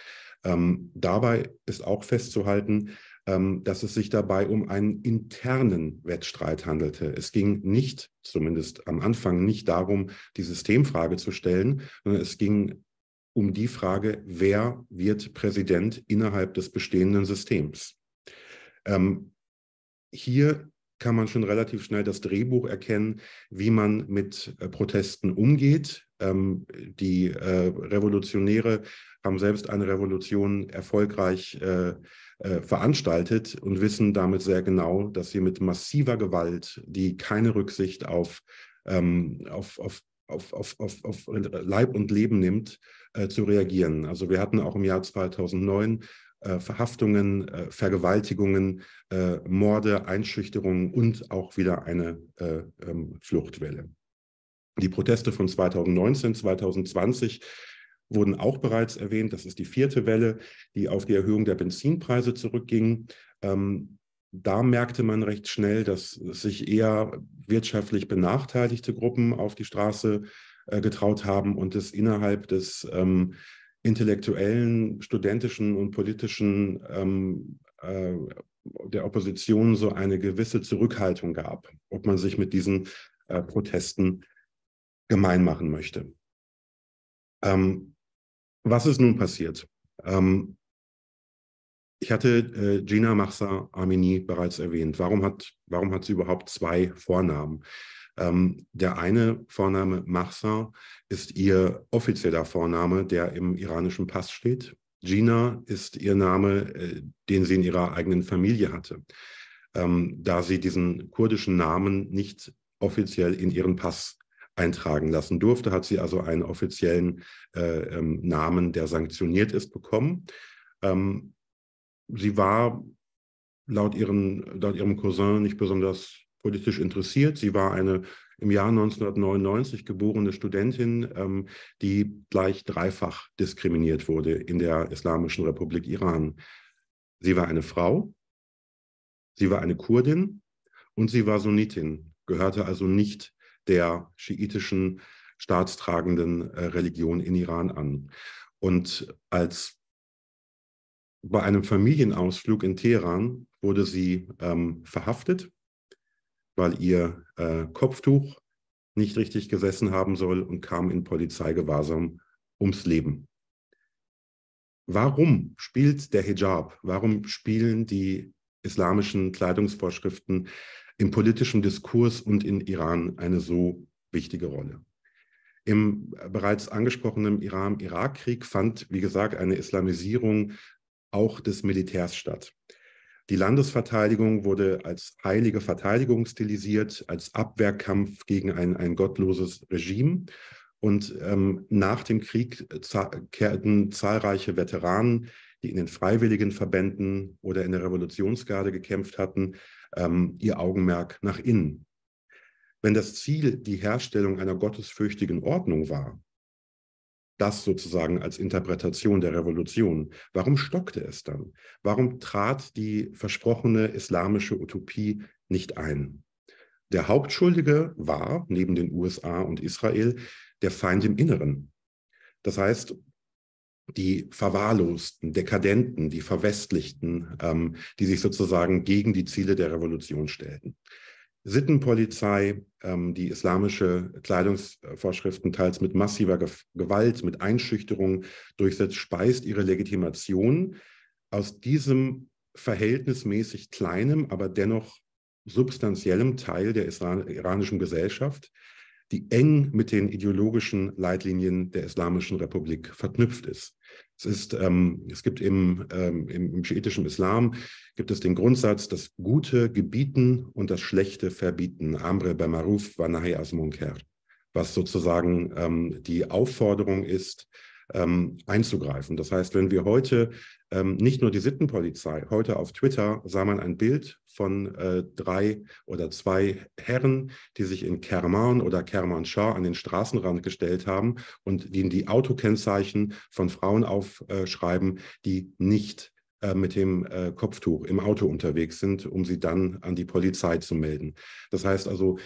Ähm, dabei ist auch festzuhalten, ähm, dass es sich dabei um einen internen Wettstreit handelte. Es ging nicht, zumindest am Anfang, nicht darum, die Systemfrage zu stellen, sondern es ging um die Frage, wer wird Präsident innerhalb des bestehenden Systems. Ähm, hier kann man schon relativ schnell das Drehbuch erkennen, wie man mit äh, Protesten umgeht. Ähm, die äh, Revolutionäre haben selbst eine Revolution erfolgreich äh, äh, veranstaltet und wissen damit sehr genau, dass sie mit massiver Gewalt, die keine Rücksicht auf, ähm, auf, auf auf, auf, auf, auf Leib und Leben nimmt, äh, zu reagieren. Also wir hatten auch im Jahr 2009 äh, Verhaftungen, äh, Vergewaltigungen, äh, Morde, Einschüchterungen und auch wieder eine äh, ähm, Fluchtwelle. Die Proteste von 2019, 2020 wurden auch bereits erwähnt. Das ist die vierte Welle, die auf die Erhöhung der Benzinpreise zurückging. Ähm, da merkte man recht schnell, dass sich eher wirtschaftlich benachteiligte Gruppen auf die Straße äh, getraut haben und es innerhalb des ähm, intellektuellen, studentischen und politischen ähm, äh, der Opposition so eine gewisse Zurückhaltung gab, ob man sich mit diesen äh, Protesten gemein machen möchte. Ähm, was ist nun passiert? Ähm, ich hatte äh, Gina Mahsa Amini bereits erwähnt. Warum hat, warum hat sie überhaupt zwei Vornamen? Ähm, der eine Vorname Mahsa ist ihr offizieller Vorname, der im iranischen Pass steht. Gina ist ihr Name, äh, den sie in ihrer eigenen Familie hatte, ähm, da sie diesen kurdischen Namen nicht offiziell in ihren Pass eintragen lassen durfte, hat sie also einen offiziellen äh, ähm, Namen, der sanktioniert ist, bekommen. Ähm, sie war laut, ihren, laut ihrem Cousin nicht besonders politisch interessiert. Sie war eine im Jahr 1999 geborene Studentin, ähm, die gleich dreifach diskriminiert wurde in der Islamischen Republik Iran. Sie war eine Frau, sie war eine Kurdin und sie war Sunnitin, gehörte also nicht der schiitischen staatstragenden äh, Religion in Iran an. Und als bei einem Familienausflug in Teheran wurde sie ähm, verhaftet, weil ihr äh, Kopftuch nicht richtig gesessen haben soll und kam in Polizeigewahrsam ums Leben. Warum spielt der Hijab, warum spielen die islamischen Kleidungsvorschriften im politischen Diskurs und in Iran eine so wichtige Rolle. Im bereits angesprochenen Iran-Irak-Krieg fand, wie gesagt, eine Islamisierung auch des Militärs statt. Die Landesverteidigung wurde als heilige Verteidigung stilisiert, als Abwehrkampf gegen ein, ein gottloses Regime. Und ähm, nach dem Krieg äh, kehrten zahlreiche Veteranen, die in den freiwilligen Verbänden oder in der Revolutionsgarde gekämpft hatten, ähm, ihr Augenmerk nach innen. Wenn das Ziel die Herstellung einer gottesfürchtigen Ordnung war, das sozusagen als Interpretation der Revolution. Warum stockte es dann? Warum trat die versprochene islamische Utopie nicht ein? Der Hauptschuldige war, neben den USA und Israel, der Feind im Inneren. Das heißt, die verwahrlosten, dekadenten, die verwestlichten, ähm, die sich sozusagen gegen die Ziele der Revolution stellten. Sittenpolizei, ähm, die islamische Kleidungsvorschriften teils mit massiver Ge Gewalt, mit Einschüchterung durchsetzt, speist ihre Legitimation aus diesem verhältnismäßig kleinen, aber dennoch substanziellen Teil der iranischen Gesellschaft, die eng mit den ideologischen Leitlinien der Islamischen Republik verknüpft ist. Es, ist, ähm, es gibt im, ähm, im, schiitischen Islam gibt es den Grundsatz, das Gute gebieten und das Schlechte verbieten. Amre bei Maruf wa nahi as munkar. Was sozusagen ähm, die Aufforderung ist, ähm, einzugreifen. Das heißt, wenn wir heute ähm, nicht nur die Sittenpolizei. Heute auf Twitter sah man ein Bild von äh, drei oder zwei Herren, die sich in Kerman oder Kermanschah an den Straßenrand gestellt haben und die die Autokennzeichen von Frauen aufschreiben, die nicht äh, mit dem äh, Kopftuch im Auto unterwegs sind, um sie dann an die Polizei zu melden. Das heißt also,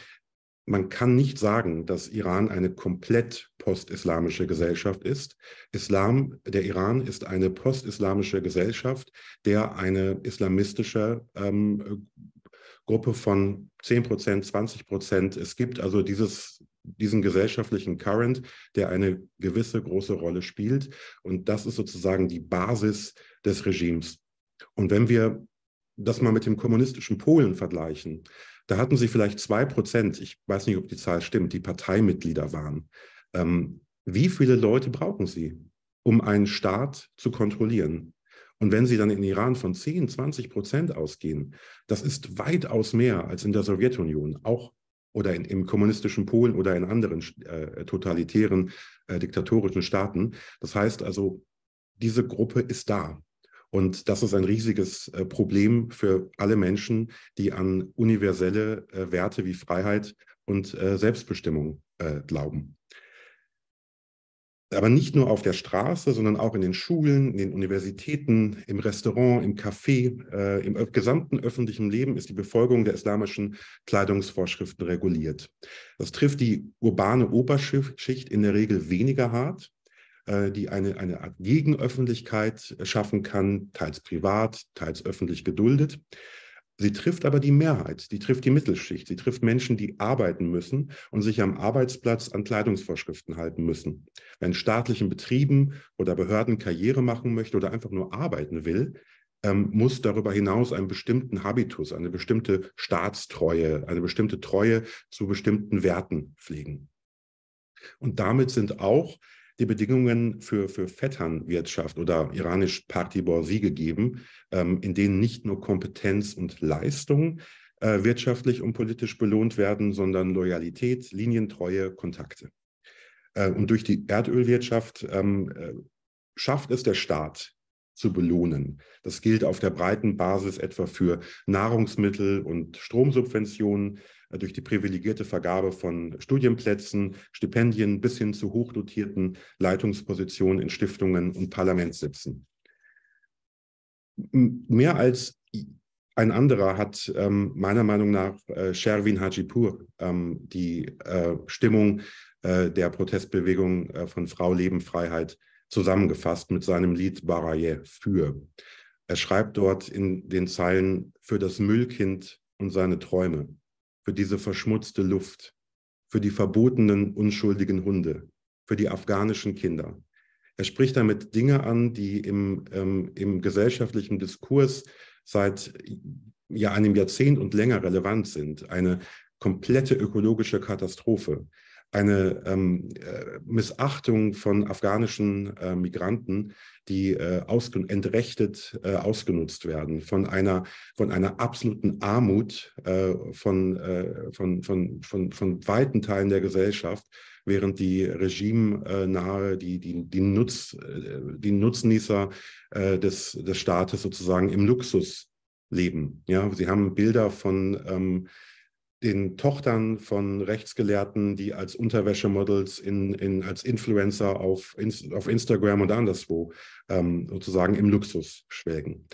man kann nicht sagen, dass Iran eine komplett postislamische Gesellschaft ist. Islam, der Iran ist eine postislamische Gesellschaft, der eine islamistische ähm, Gruppe von 10 Prozent, 20 Prozent, es gibt also dieses, diesen gesellschaftlichen Current, der eine gewisse große Rolle spielt. Und das ist sozusagen die Basis des Regimes. Und wenn wir das mal mit dem kommunistischen Polen vergleichen, da hatten sie vielleicht zwei Prozent, ich weiß nicht, ob die Zahl stimmt, die Parteimitglieder waren ähm, wie viele Leute brauchen sie, um einen Staat zu kontrollieren? Und wenn sie dann in Iran von 10, 20 Prozent ausgehen, das ist weitaus mehr als in der Sowjetunion, auch oder in, im kommunistischen Polen oder in anderen äh, totalitären, äh, diktatorischen Staaten. Das heißt also, diese Gruppe ist da. Und das ist ein riesiges äh, Problem für alle Menschen, die an universelle äh, Werte wie Freiheit und äh, Selbstbestimmung äh, glauben aber nicht nur auf der Straße, sondern auch in den Schulen, in den Universitäten, im Restaurant, im Café, äh, im gesamten öffentlichen Leben ist die Befolgung der islamischen Kleidungsvorschriften reguliert. Das trifft die urbane Oberschicht in der Regel weniger hart, äh, die eine, eine Art Gegenöffentlichkeit schaffen kann, teils privat, teils öffentlich geduldet. Sie trifft aber die Mehrheit, sie trifft die Mittelschicht, sie trifft Menschen, die arbeiten müssen und sich am Arbeitsplatz an Kleidungsvorschriften halten müssen. Wer in staatlichen Betrieben oder Behörden Karriere machen möchte oder einfach nur arbeiten will, ähm, muss darüber hinaus einen bestimmten Habitus, eine bestimmte Staatstreue, eine bestimmte Treue zu bestimmten Werten pflegen. Und damit sind auch die Bedingungen für, für Vetternwirtschaft oder iranisch Partibor-Sie gegeben, ähm, in denen nicht nur Kompetenz und Leistung äh, wirtschaftlich und politisch belohnt werden, sondern Loyalität, Linientreue, Kontakte. Äh, und durch die Erdölwirtschaft ähm, äh, schafft es der Staat, zu belohnen. Das gilt auf der breiten Basis etwa für Nahrungsmittel und Stromsubventionen, äh, durch die privilegierte Vergabe von Studienplätzen, Stipendien bis hin zu hochdotierten Leitungspositionen in Stiftungen und Parlamentssitzen. Mehr als ein anderer hat ähm, meiner Meinung nach äh, Sherwin Hajipur ähm, die äh, Stimmung äh, der Protestbewegung äh, von Frau, Leben, Freiheit zusammengefasst mit seinem Lied Baraye für. Er schreibt dort in den Zeilen für das Müllkind und seine Träume für diese verschmutzte Luft, für die verbotenen unschuldigen Hunde, für die afghanischen Kinder. Er spricht damit Dinge an, die im, ähm, im gesellschaftlichen Diskurs seit ja, einem Jahrzehnt und länger relevant sind. Eine komplette ökologische Katastrophe, eine ähm, äh, Missachtung von afghanischen äh, Migranten, die äh, ausgen entrechtet äh, ausgenutzt werden, von einer, von einer absoluten Armut äh, von, äh, von, von, von, von weiten Teilen der Gesellschaft, während die regimenahe, die, die, die, Nutz, die Nutznießer des, des Staates sozusagen im Luxus leben. Ja, sie haben Bilder von ähm, den Tochtern von Rechtsgelehrten, die als Unterwäschemodels, in, in, als Influencer auf, auf Instagram und anderswo ähm, sozusagen im Luxus schwelgen.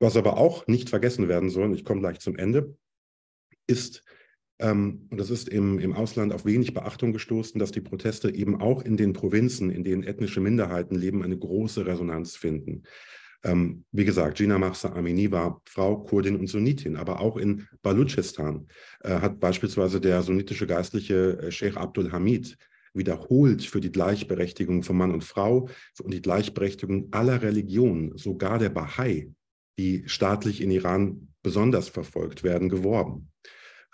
Was aber auch nicht vergessen werden soll, und ich komme gleich zum Ende, ist, ähm, und das ist im, im Ausland auf wenig Beachtung gestoßen, dass die Proteste eben auch in den Provinzen, in denen ethnische Minderheiten leben, eine große Resonanz finden. Ähm, wie gesagt, Gina Mahsa Amini war Frau, Kurdin und Sunnitin, aber auch in Baluchistan äh, hat beispielsweise der sunnitische Geistliche äh, Sheikh Abdul Hamid wiederholt für die Gleichberechtigung von Mann und Frau und die Gleichberechtigung aller Religionen, sogar der Bahai, die staatlich in Iran besonders verfolgt werden, geworben.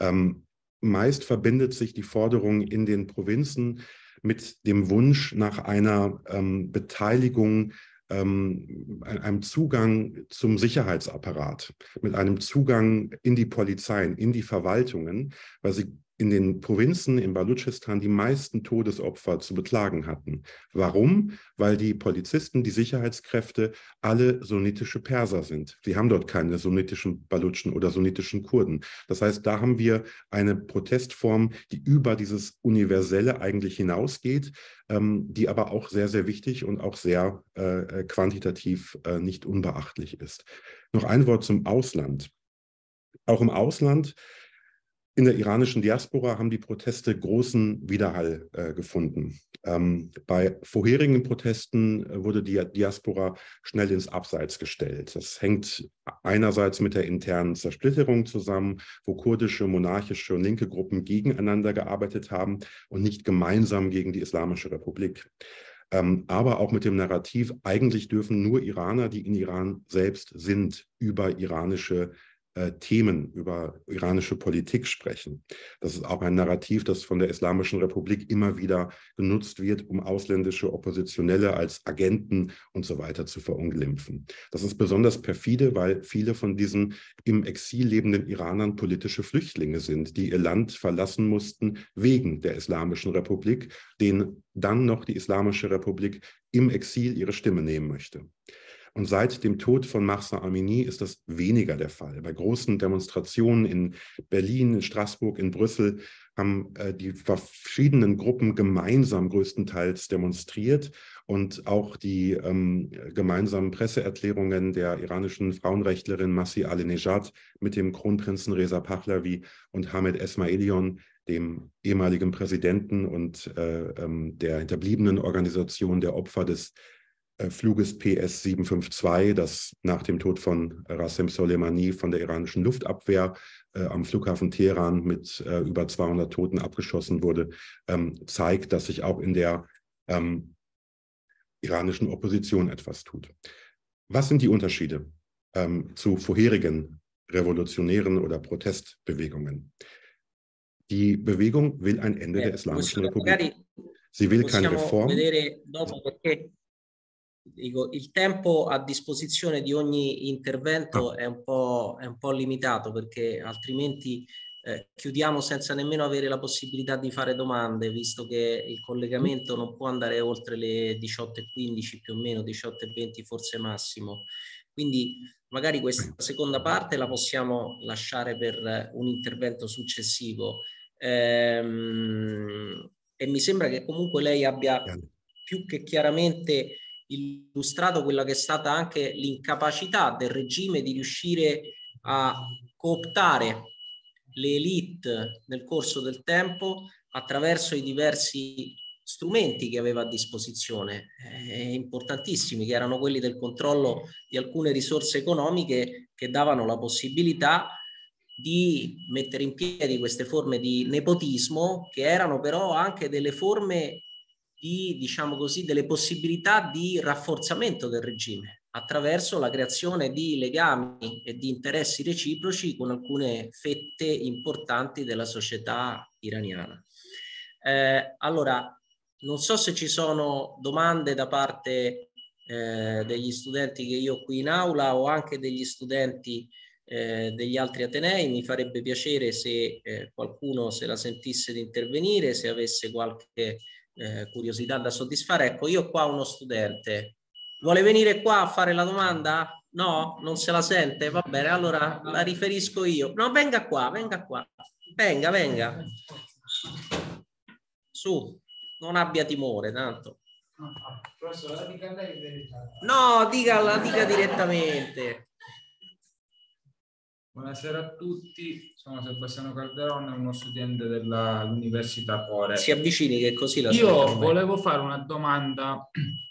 Ähm, meist verbindet sich die Forderung in den Provinzen mit dem Wunsch nach einer ähm, Beteiligung ähm, einem Zugang zum Sicherheitsapparat, mit einem Zugang in die Polizeien, in die Verwaltungen, weil sie in den Provinzen in Balutschistan die meisten Todesopfer zu beklagen hatten. Warum? Weil die Polizisten, die Sicherheitskräfte alle sunnitische Perser sind. Sie haben dort keine sunnitischen Balutschen oder sunnitischen Kurden. Das heißt, da haben wir eine Protestform, die über dieses Universelle eigentlich hinausgeht, ähm, die aber auch sehr, sehr wichtig und auch sehr äh, äh quantitativ äh, nicht unbeachtlich ist. Noch ein Wort zum Ausland. Auch im Ausland in der iranischen Diaspora haben die Proteste großen Widerhall äh, gefunden. Ähm, bei vorherigen Protesten äh, wurde die Diaspora schnell ins Abseits gestellt. Das hängt einerseits mit der internen Zersplitterung zusammen, wo kurdische, monarchische und linke Gruppen gegeneinander gearbeitet haben und nicht gemeinsam gegen die Islamische Republik. Ähm, aber auch mit dem Narrativ, eigentlich dürfen nur Iraner, die in Iran selbst sind, über iranische äh, Themen, über iranische Politik sprechen. Das ist auch ein Narrativ, das von der Islamischen Republik immer wieder genutzt wird, um ausländische Oppositionelle als Agenten und so weiter zu verunglimpfen. Das ist besonders perfide, weil viele von diesen im Exil lebenden Iranern politische Flüchtlinge sind, die ihr Land verlassen mussten wegen der Islamischen Republik, denen dann noch die Islamische Republik im Exil ihre Stimme nehmen möchte. Und seit dem Tod von Marsa Amini ist das weniger der Fall. Bei großen Demonstrationen in Berlin, in Straßburg, in Brüssel haben äh, die verschiedenen Gruppen gemeinsam größtenteils demonstriert und auch die ähm, gemeinsamen Presseerklärungen der iranischen Frauenrechtlerin Masih Alinejad mit dem Kronprinzen Reza Pahlavi und Hamed Esmailion, dem ehemaligen Präsidenten und äh, ähm, der hinterbliebenen Organisation der Opfer des äh, Fluges PS-752, das nach dem Tod von Rassem Soleimani von der iranischen Luftabwehr äh, am Flughafen Teheran mit äh, über 200 Toten abgeschossen wurde, ähm, zeigt, dass sich auch in der ähm, iranischen Opposition etwas tut. Was sind die Unterschiede ähm, zu vorherigen revolutionären oder Protestbewegungen? Die Bewegung will ein Ende der Islamischen Republik. Sie will keine Reform. Dico, il tempo a disposizione di ogni intervento ah. è un po', è un po limitato perché altrimenti eh, chiudiamo senza nemmeno avere la possibilità di fare domande, visto che il collegamento non può andare oltre le 18.15 più o meno, 18.20 forse massimo. Quindi magari questa seconda parte la possiamo lasciare per un intervento successivo. Ehm, e mi sembra che comunque lei abbia più che chiaramente illustrato quella che è stata anche l'incapacità del regime di riuscire a cooptare le elite nel corso del tempo attraverso i diversi strumenti che aveva a disposizione, eh, importantissimi, che erano quelli del controllo di alcune risorse economiche che davano la possibilità di mettere in piedi queste forme di nepotismo che erano però anche delle forme di, diciamo così, delle possibilità di rafforzamento del regime attraverso la creazione di legami e di interessi reciproci con alcune fette importanti della società iraniana. Eh, allora, non so se ci sono domande da parte eh, degli studenti che io ho qui in aula o anche degli studenti eh, degli altri Atenei, mi farebbe piacere se eh, qualcuno se la sentisse di intervenire, se avesse qualche eh, curiosità da soddisfare. Ecco, io qua ho uno studente, vuole venire qua a fare la domanda? No? Non se la sente? Va bene, allora la riferisco io. No, venga qua, venga qua. Venga, venga. Su, non abbia timore, tanto. No, dica, dica direttamente. Buonasera a tutti, sono Sebastiano Calderone, uno studente dell'Università Core. Si avvicini che così la Io volevo fare una domanda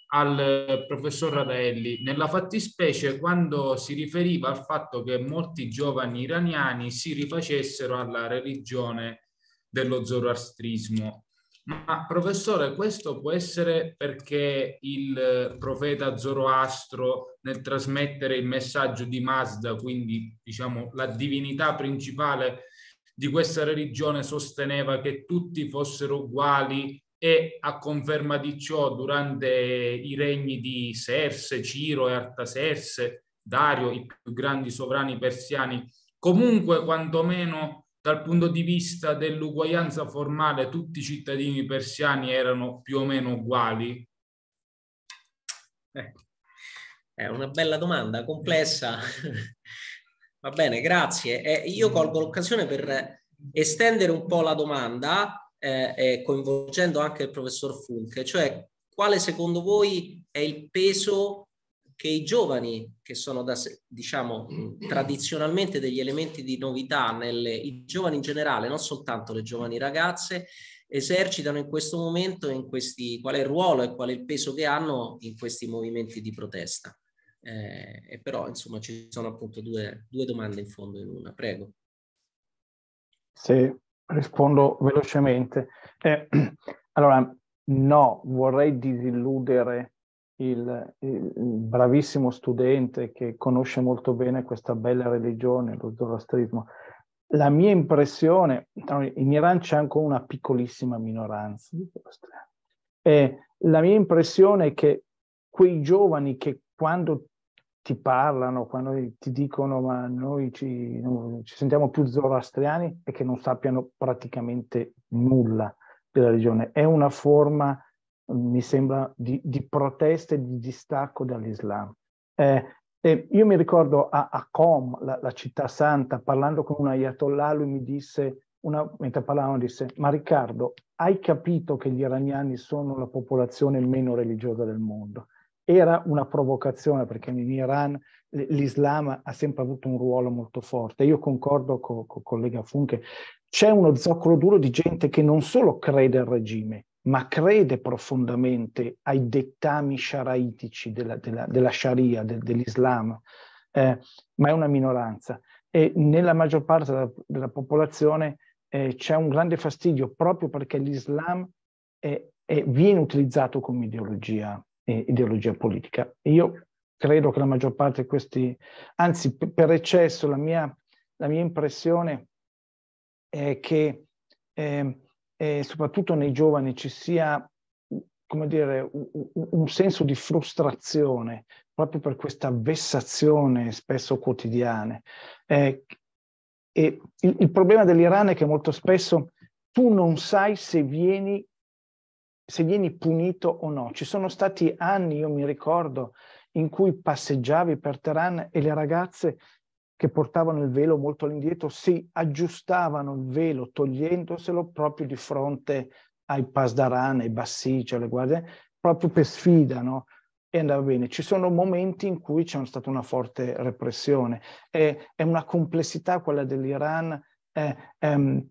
al professor Radaelli. Nella fattispecie, quando si riferiva al fatto che molti giovani iraniani si rifacessero alla religione dello zoroastrismo, ma professore, questo può essere perché il eh, profeta Zoroastro nel trasmettere il messaggio di Mazda, quindi diciamo la divinità principale di questa religione, sosteneva che tutti fossero uguali e a conferma di ciò durante i regni di Serse, Ciro e Artaserse, Dario, i più grandi sovrani persiani, comunque quantomeno dal punto di vista dell'uguaglianza formale, tutti i cittadini persiani erano più o meno uguali? Ecco, è una bella domanda, complessa. Va bene, grazie. Eh, io mm. colgo l'occasione per estendere un po' la domanda, eh, coinvolgendo anche il professor Funke, cioè quale secondo voi è il peso che i giovani, che sono da, diciamo, tradizionalmente degli elementi di novità, nelle, i giovani in generale, non soltanto le giovani ragazze, esercitano in questo momento, in questi, qual è il ruolo e qual è il peso che hanno in questi movimenti di protesta. Eh, e però, insomma, ci sono appunto due, due domande in fondo in una. Prego. Sì, rispondo velocemente. Eh, allora, no, vorrei disilludere il, il, bravissimo studente che conosce molto bene questa bella religione, lo zoroastrismo. La mia impressione, in Iran c'è ancora una piccolissima minoranza di zoroastriani, eh, la mia impressione è che quei giovani che quando ti parlano, quando ti dicono ma noi ci, ci sentiamo più zoroastriani è che non sappiano praticamente nulla della religione. È una forma mi sembra, di, di proteste, di distacco dall'Islam. Eh, eh, io mi ricordo a, a Qom, la, la, città santa, parlando con un ayatollah, lui mi disse, una, mentre parlavamo, disse, ma Riccardo, hai capito che gli iraniani sono la popolazione meno religiosa del mondo? Era una provocazione perché in Iran l'Islam ha sempre avuto un ruolo molto forte. Io concordo con il co collega Funke, c'è uno zoccolo duro di gente che non solo crede al regime, ma crede profondamente ai dettami sharaitici della, della, della Sharia, de, dell'Islam, eh, ma è una minoranza. E nella maggior parte della, della popolazione eh, c'è un grande fastidio proprio perché l'Islam è, è, viene utilizzato come ideologia, eh, ideologia politica. E io credo che la maggior parte di questi, anzi per eccesso, la mia, la mia impressione è che eh, eh, soprattutto nei giovani ci sia come dire, un, un, senso di frustrazione proprio per questa vessazione spesso quotidiana. Eh, e il, il, problema dell'Iran è che molto spesso tu non sai se vieni, se vieni punito o no. Ci sono stati anni, io mi ricordo, in cui passeggiavi per Teheran e le ragazze che portavano il velo molto all'indietro si aggiustavano il velo togliendoselo proprio di fronte ai pasdaran, ai bassi, alle cioè guardie, proprio per sfida, no? E andava bene. Ci sono momenti in cui c'è stata una forte repressione. È, è una complessità quella dell'Iran eh, ehm,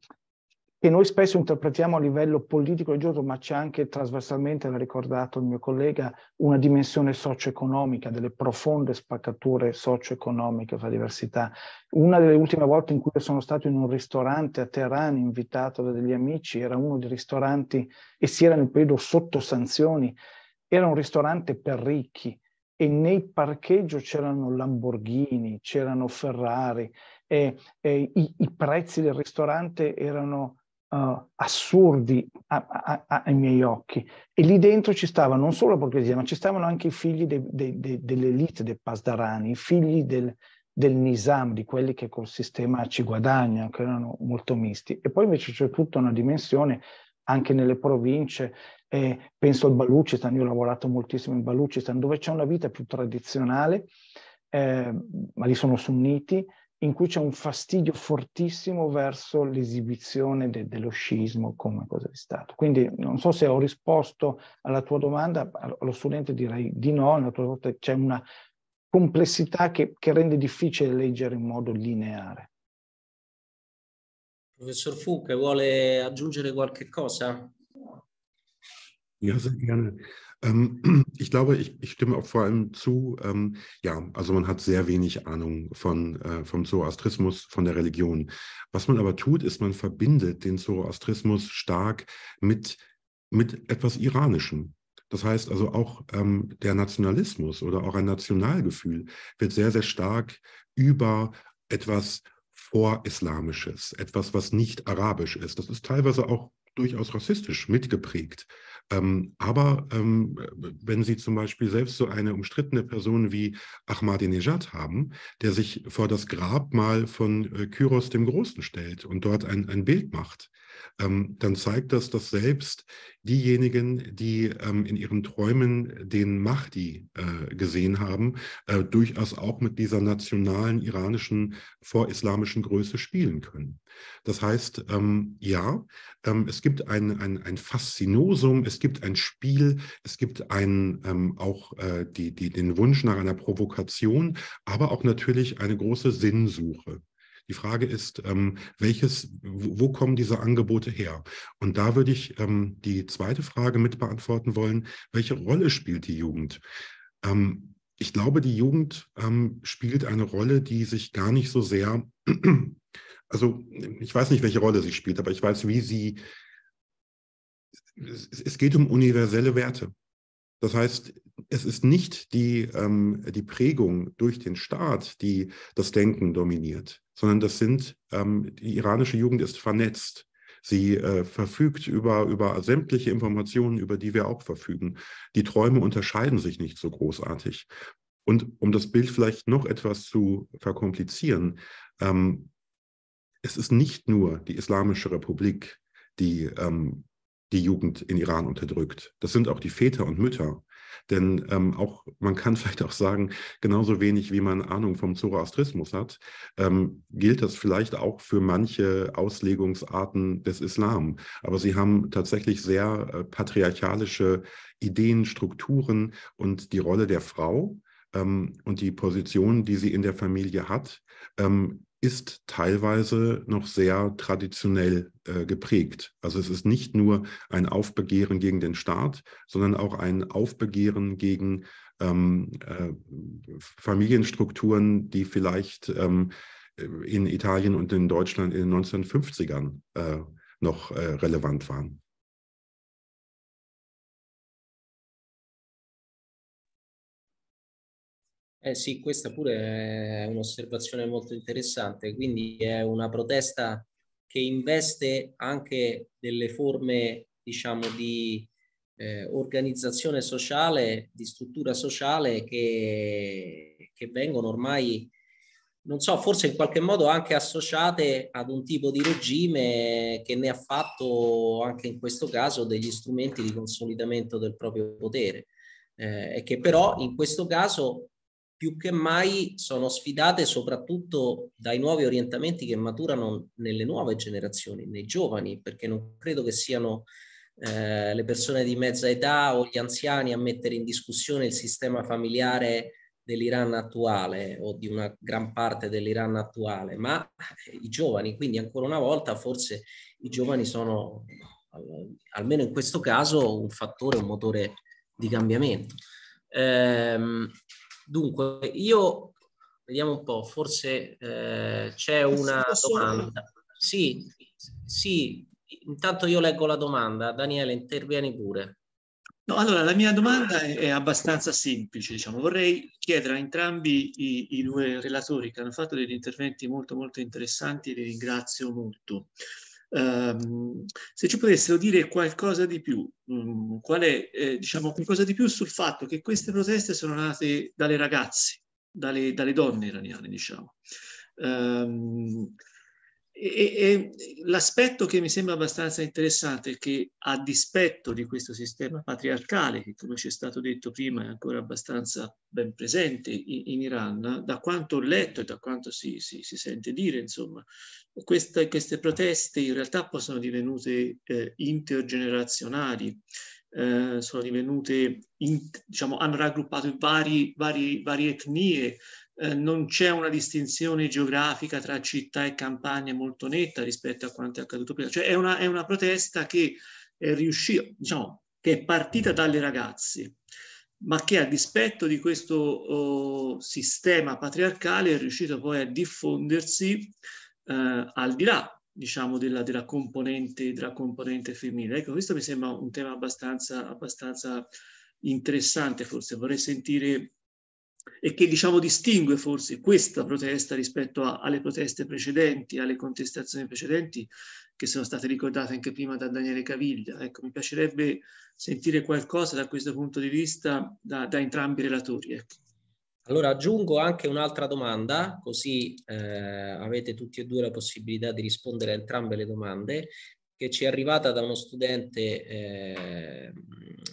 che noi spesso interpretiamo a livello politico e religioso, ma c'è anche trasversalmente, l'ha ricordato il mio collega, una dimensione socio-economica, delle profonde spaccature socio-economiche fra diversità. Una delle ultime volte in cui sono stato in un ristorante a Teheran, invitato da degli amici, era uno dei ristoranti, e si era nel periodo sotto sanzioni, era un ristorante per ricchi, e nei parcheggio c'erano Lamborghini, c'erano Ferrari, e, e i, i prezzi del ristorante erano uh, assurdi a, a, a, ai miei occhi. E lì dentro ci stava non solo la borghesia, ma ci stavano anche i figli de, de, de, dell'elite dei Pasdarani, i figli del, del Nizam, di quelli che col sistema ci guadagnano, che erano molto misti. E poi invece c'è tutta una dimensione anche nelle province, eh, penso al Baluchistan, io ho lavorato moltissimo in Baluchistan, dove c'è una vita più tradizionale, eh, ma lì sono sunniti, in cui c'è un fastidio fortissimo verso l'esibizione de- dello scismo come cosa di Stato. Quindi non so se ho risposto alla tua domanda, allo studente direi di no, naturalmente c'è una complessità che, che rende difficile leggere in modo lineare. Professor Fucche, vuole aggiungere qualche cosa? Io so Ähm, ich glaube, ich, ich, stimme auch vor allem zu. Ähm, ja, also man hat sehr wenig Ahnung von, äh, vom Zoroastrismus, von der Religion. Was man aber tut, ist, man verbindet den Zoroastrismus stark mit, mit etwas Iranischem. Das heißt also auch ähm, der Nationalismus oder auch ein Nationalgefühl wird sehr, sehr stark über etwas Vorislamisches, etwas, was nicht arabisch ist. Das ist teilweise auch durchaus rassistisch mitgeprägt. Ähm, aber ähm, wenn Sie zum Beispiel selbst so eine umstrittene Person wie Ahmadinejad haben, der sich vor das Grabmal von äh, Kyros dem Großen stellt und dort ein, ein Bild macht, ähm, dann zeigt das, dass selbst diejenigen, die ähm, in ihren Träumen den Mahdi äh, gesehen haben, äh, durchaus auch mit dieser nationalen iranischen vorislamischen Größe spielen können. Das heißt, ähm, ja, ähm, es gibt ein, ein, ein Faszinosum, es gibt ein Spiel, es gibt ein, ähm, auch äh, die, die, den Wunsch nach einer Provokation, aber auch natürlich eine große Sinnsuche. Die Frage ist, ähm, welches, wo, wo, kommen diese Angebote her? Und da würde ich ähm, die zweite Frage mit beantworten wollen. Welche Rolle spielt die Jugend? Ähm, ich glaube, die Jugend ähm, spielt eine Rolle, die sich gar nicht so sehr, also ich weiß nicht, welche Rolle sie spielt, aber ich weiß, wie sie, es, es geht um universelle Werte. Das heißt, es ist nicht die, ähm, die Prägung durch den Staat, die das Denken dominiert, sondern das sind, ähm, die iranische Jugend ist vernetzt. Sie äh, verfügt über, über sämtliche Informationen, über die wir auch verfügen. Die Träume unterscheiden sich nicht so großartig. Und um das Bild vielleicht noch etwas zu verkomplizieren, ähm, es ist nicht nur die Islamische Republik, die ähm, die Jugend in Iran unterdrückt. Das sind auch die Väter und Mütter, denn ähm, auch, man kann vielleicht auch sagen, genauso wenig wie man Ahnung vom Zoroastrismus hat, ähm, gilt das vielleicht auch für manche Auslegungsarten des Islam. Aber sie haben tatsächlich sehr äh, patriarchalische Ideen, Strukturen und die Rolle der Frau ähm, und die Position, die sie in der Familie hat, ähm, ist teilweise noch sehr traditionell äh, geprägt. Also es ist nicht nur ein Aufbegehren gegen den Staat, sondern auch ein Aufbegehren gegen ähm, äh, Familienstrukturen, die vielleicht ähm, in Italien und in Deutschland in den 1950ern äh, noch äh, relevant waren. Eh sì, questa pure è un'osservazione molto interessante, quindi è una protesta che investe anche delle forme, diciamo, di eh, organizzazione sociale, di struttura sociale che, che vengono ormai, non so, forse in qualche modo anche associate ad un tipo di regime che ne ha fatto anche in questo caso degli strumenti di consolidamento del proprio potere. Eh, e che però in questo caso più che mai sono sfidate soprattutto dai nuovi orientamenti che maturano nelle nuove generazioni, nei giovani, perché non credo che siano eh, le persone di mezza età o gli anziani a mettere in discussione il sistema familiare dell'Iran attuale o di una gran parte dell'Iran attuale, ma eh, i giovani, quindi ancora una volta forse i giovani sono, almeno in questo caso, un fattore, un motore di cambiamento. Ehm, Dunque, io vediamo un po', forse eh, c'è una domanda. Sì, sì, intanto io leggo la domanda. Daniele, intervieni pure. No, allora, la mia domanda è abbastanza semplice, diciamo. Vorrei chiedere a entrambi i, i, due relatori che hanno fatto degli interventi molto, molto interessanti e li ringrazio molto. Um, se ci potessero dire qualcosa di più, um, mm, quale, eh, diciamo qualcosa di più sul fatto che queste proteste sono nate dalle ragazze, dalle, dalle donne iraniane, diciamo. Um, e, e l'aspetto che mi sembra abbastanza interessante è che a dispetto di questo sistema patriarcale, che come ci è stato detto prima è ancora abbastanza ben presente in, in Iran, da quanto ho letto e da quanto si, si, si sente dire, insomma, queste, queste, proteste in realtà poi sono divenute eh, intergenerazionali, eh, sono divenute, in, diciamo, hanno raggruppato vari, vari, varie etnie, eh, non c'è una distinzione geografica tra città e campagna molto netta rispetto a quanto è accaduto prima. Cioè è una, è una protesta che è riuscita, diciamo, che è partita dalle ragazze, ma che a dispetto di questo oh, sistema patriarcale è riuscito poi a diffondersi eh, al di là diciamo, della, della, componente, della, componente, femminile. Ecco, questo mi sembra un tema abbastanza, abbastanza interessante, forse vorrei sentire e che diciamo distingue forse questa protesta rispetto a, alle proteste precedenti, alle contestazioni precedenti che sono state ricordate anche prima da Daniele Caviglia. Ecco, mi piacerebbe sentire qualcosa da questo punto di vista da, da entrambi i relatori. Ecco. Allora aggiungo anche un'altra domanda, così eh, avete tutti e due la possibilità di rispondere a entrambe le domande che ci è arrivata da uno studente, eh,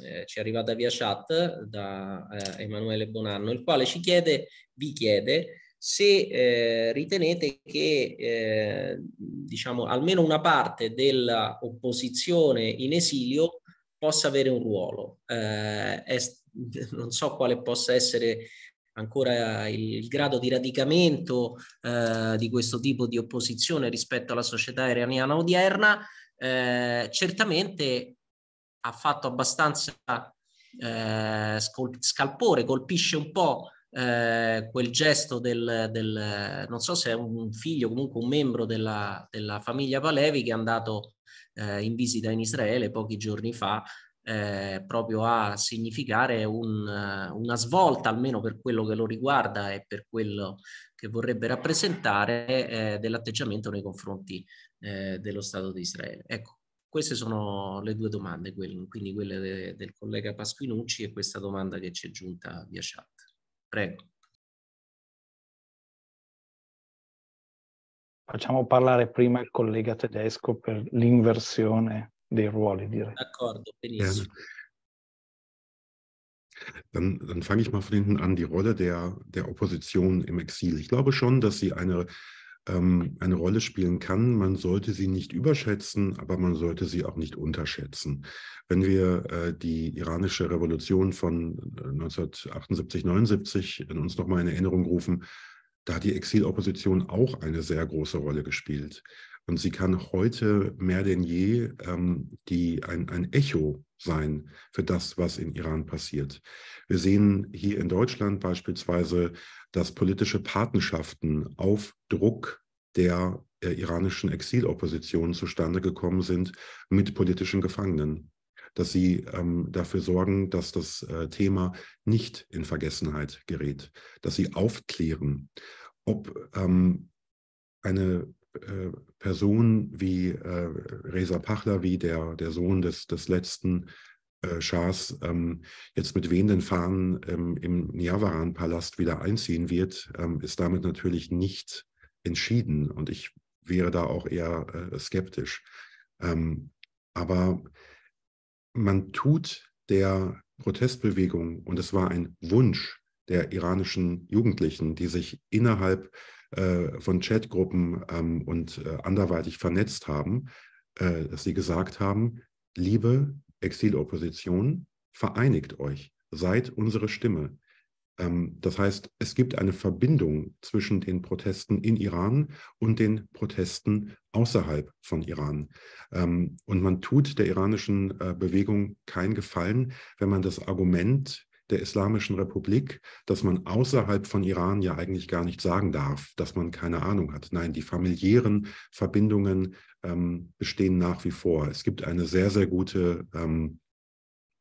eh, ci è arrivata via chat da eh, Emanuele Bonanno, il quale ci chiede, vi chiede se eh, ritenete che eh, diciamo, almeno una parte dell'opposizione in esilio possa avere un ruolo. È, non so quale possa essere ancora il, il, grado di radicamento eh, di questo tipo di opposizione rispetto alla società iraniana odierna, eh, certamente ha fatto abbastanza eh, scalpore, colpisce un po' eh, quel gesto del, del, non so se è un figlio, comunque un membro della, della famiglia Palevi che è andato eh, in visita in Israele pochi giorni fa eh, proprio a significare un, una svolta, almeno per quello che lo riguarda e per quello che vorrebbe rappresentare, eh, dell'atteggiamento nei confronti eh, dello Stato di Israele? Ecco, queste sono le due domande, quindi quelle de, del collega Pasquinucci e questa domanda che ci è giunta via chat. Prego. Facciamo parlare prima il collega tedesco per l'inversione dei ruoli, direi. D'accordo, benissimo. Ja. Dann, dann fange ich mal von hinten an, die Rolle der, der Opposition im Exil. Ich glaube schon, dass sie eine ähm, eine Rolle spielen kann. Man sollte sie nicht überschätzen, aber man sollte sie auch nicht unterschätzen. Wenn wir äh, die iranische Revolution von 1978, äh, 79 in uns nochmal in Erinnerung rufen, da hat die Exilopposition auch eine sehr große Rolle gespielt. Und sie kann heute mehr denn je ähm, die, ein, ein Echo sein für das, was in Iran passiert. Wir sehen hier in Deutschland beispielsweise, dass politische Patenschaften auf Druck der äh, iranischen Exilopposition zustande gekommen sind mit politischen Gefangenen dass sie ähm, dafür sorgen, dass das äh, Thema nicht in Vergessenheit gerät, dass sie aufklären, ob ähm, eine äh, Personen wie äh, Reza Pachlavi, der, der Sohn des, des letzten äh, Schahs, ähm, jetzt mit wehenden Fahnen ähm, im niawaran palast wieder einziehen wird, ähm, ist damit natürlich nicht entschieden. Und ich wäre da auch eher äh, skeptisch. Ähm, aber man tut der Protestbewegung, und es war ein Wunsch der iranischen Jugendlichen, die sich innerhalb der äh, von Chatgruppen ähm, und äh, anderweitig vernetzt haben, äh, dass sie gesagt haben, liebe Exilopposition, vereinigt euch, seid unsere Stimme. Ähm, das heißt, es gibt eine Verbindung zwischen den Protesten in Iran und den Protesten außerhalb von Iran. Ähm, und man tut der iranischen äh, Bewegung keinen Gefallen, wenn man das Argument der Islamischen Republik, dass man außerhalb von Iran ja eigentlich gar nicht sagen darf, dass man keine Ahnung hat. Nein, die familiären Verbindungen ähm, bestehen nach wie vor. Es gibt eine sehr, sehr gute ähm,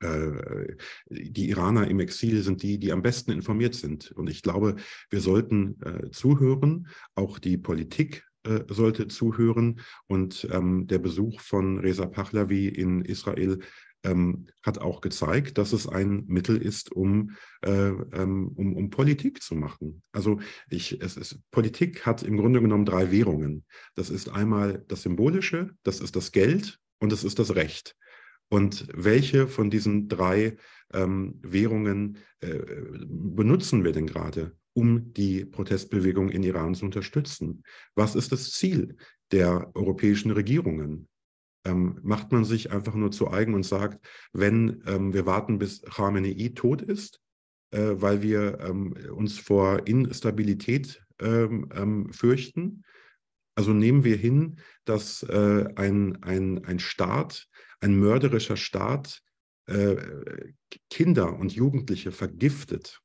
äh, die Iraner im Exil sind die, die am besten informiert sind. Und ich glaube, wir sollten äh, zuhören, auch die Politik äh, sollte zuhören. Und ähm, der Besuch von Reza Pahlavi in Israel ähm, hat auch gezeigt, dass es ein Mittel ist, um, äh, ähm, um, um Politik zu machen. Also ich, es ist, Politik hat im Grunde genommen drei Währungen. Das ist einmal das Symbolische, das ist das Geld und das ist das Recht. Und welche von diesen drei ähm, Währungen äh, benutzen wir denn gerade? um die Protestbewegung in Iran zu unterstützen? Was ist das Ziel der europäischen Regierungen? Ähm, macht man sich einfach nur zu eigen und sagt, wenn ähm, wir warten, bis Khamenei tot ist, äh, weil wir ähm, uns vor Instabilität ähm, ähm, fürchten? Also nehmen wir hin, dass äh, ein, ein, ein Staat, ein mörderischer Staat, äh, Kinder und Jugendliche vergiftet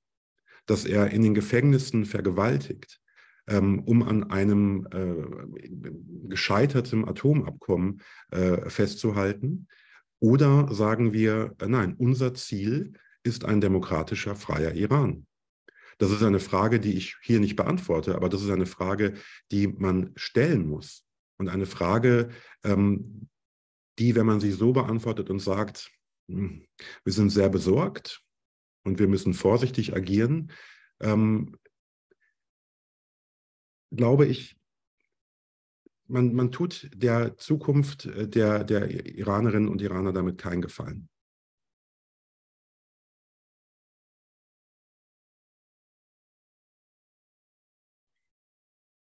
dass er in den Gefängnissen vergewaltigt, ähm, um an einem äh, gescheiterten Atomabkommen äh, festzuhalten? Oder sagen wir, äh, nein, unser Ziel ist ein demokratischer, freier Iran? Das ist eine Frage, die ich hier nicht beantworte, aber das ist eine Frage, die man stellen muss. Und eine Frage, ähm, die, wenn man sie so beantwortet und sagt, hm, wir sind sehr besorgt und wir müssen vorsichtig agieren, ähm, glaube ich, man, man tut der Zukunft äh, der, der Iranerinnen und Iraner damit keinen Gefallen.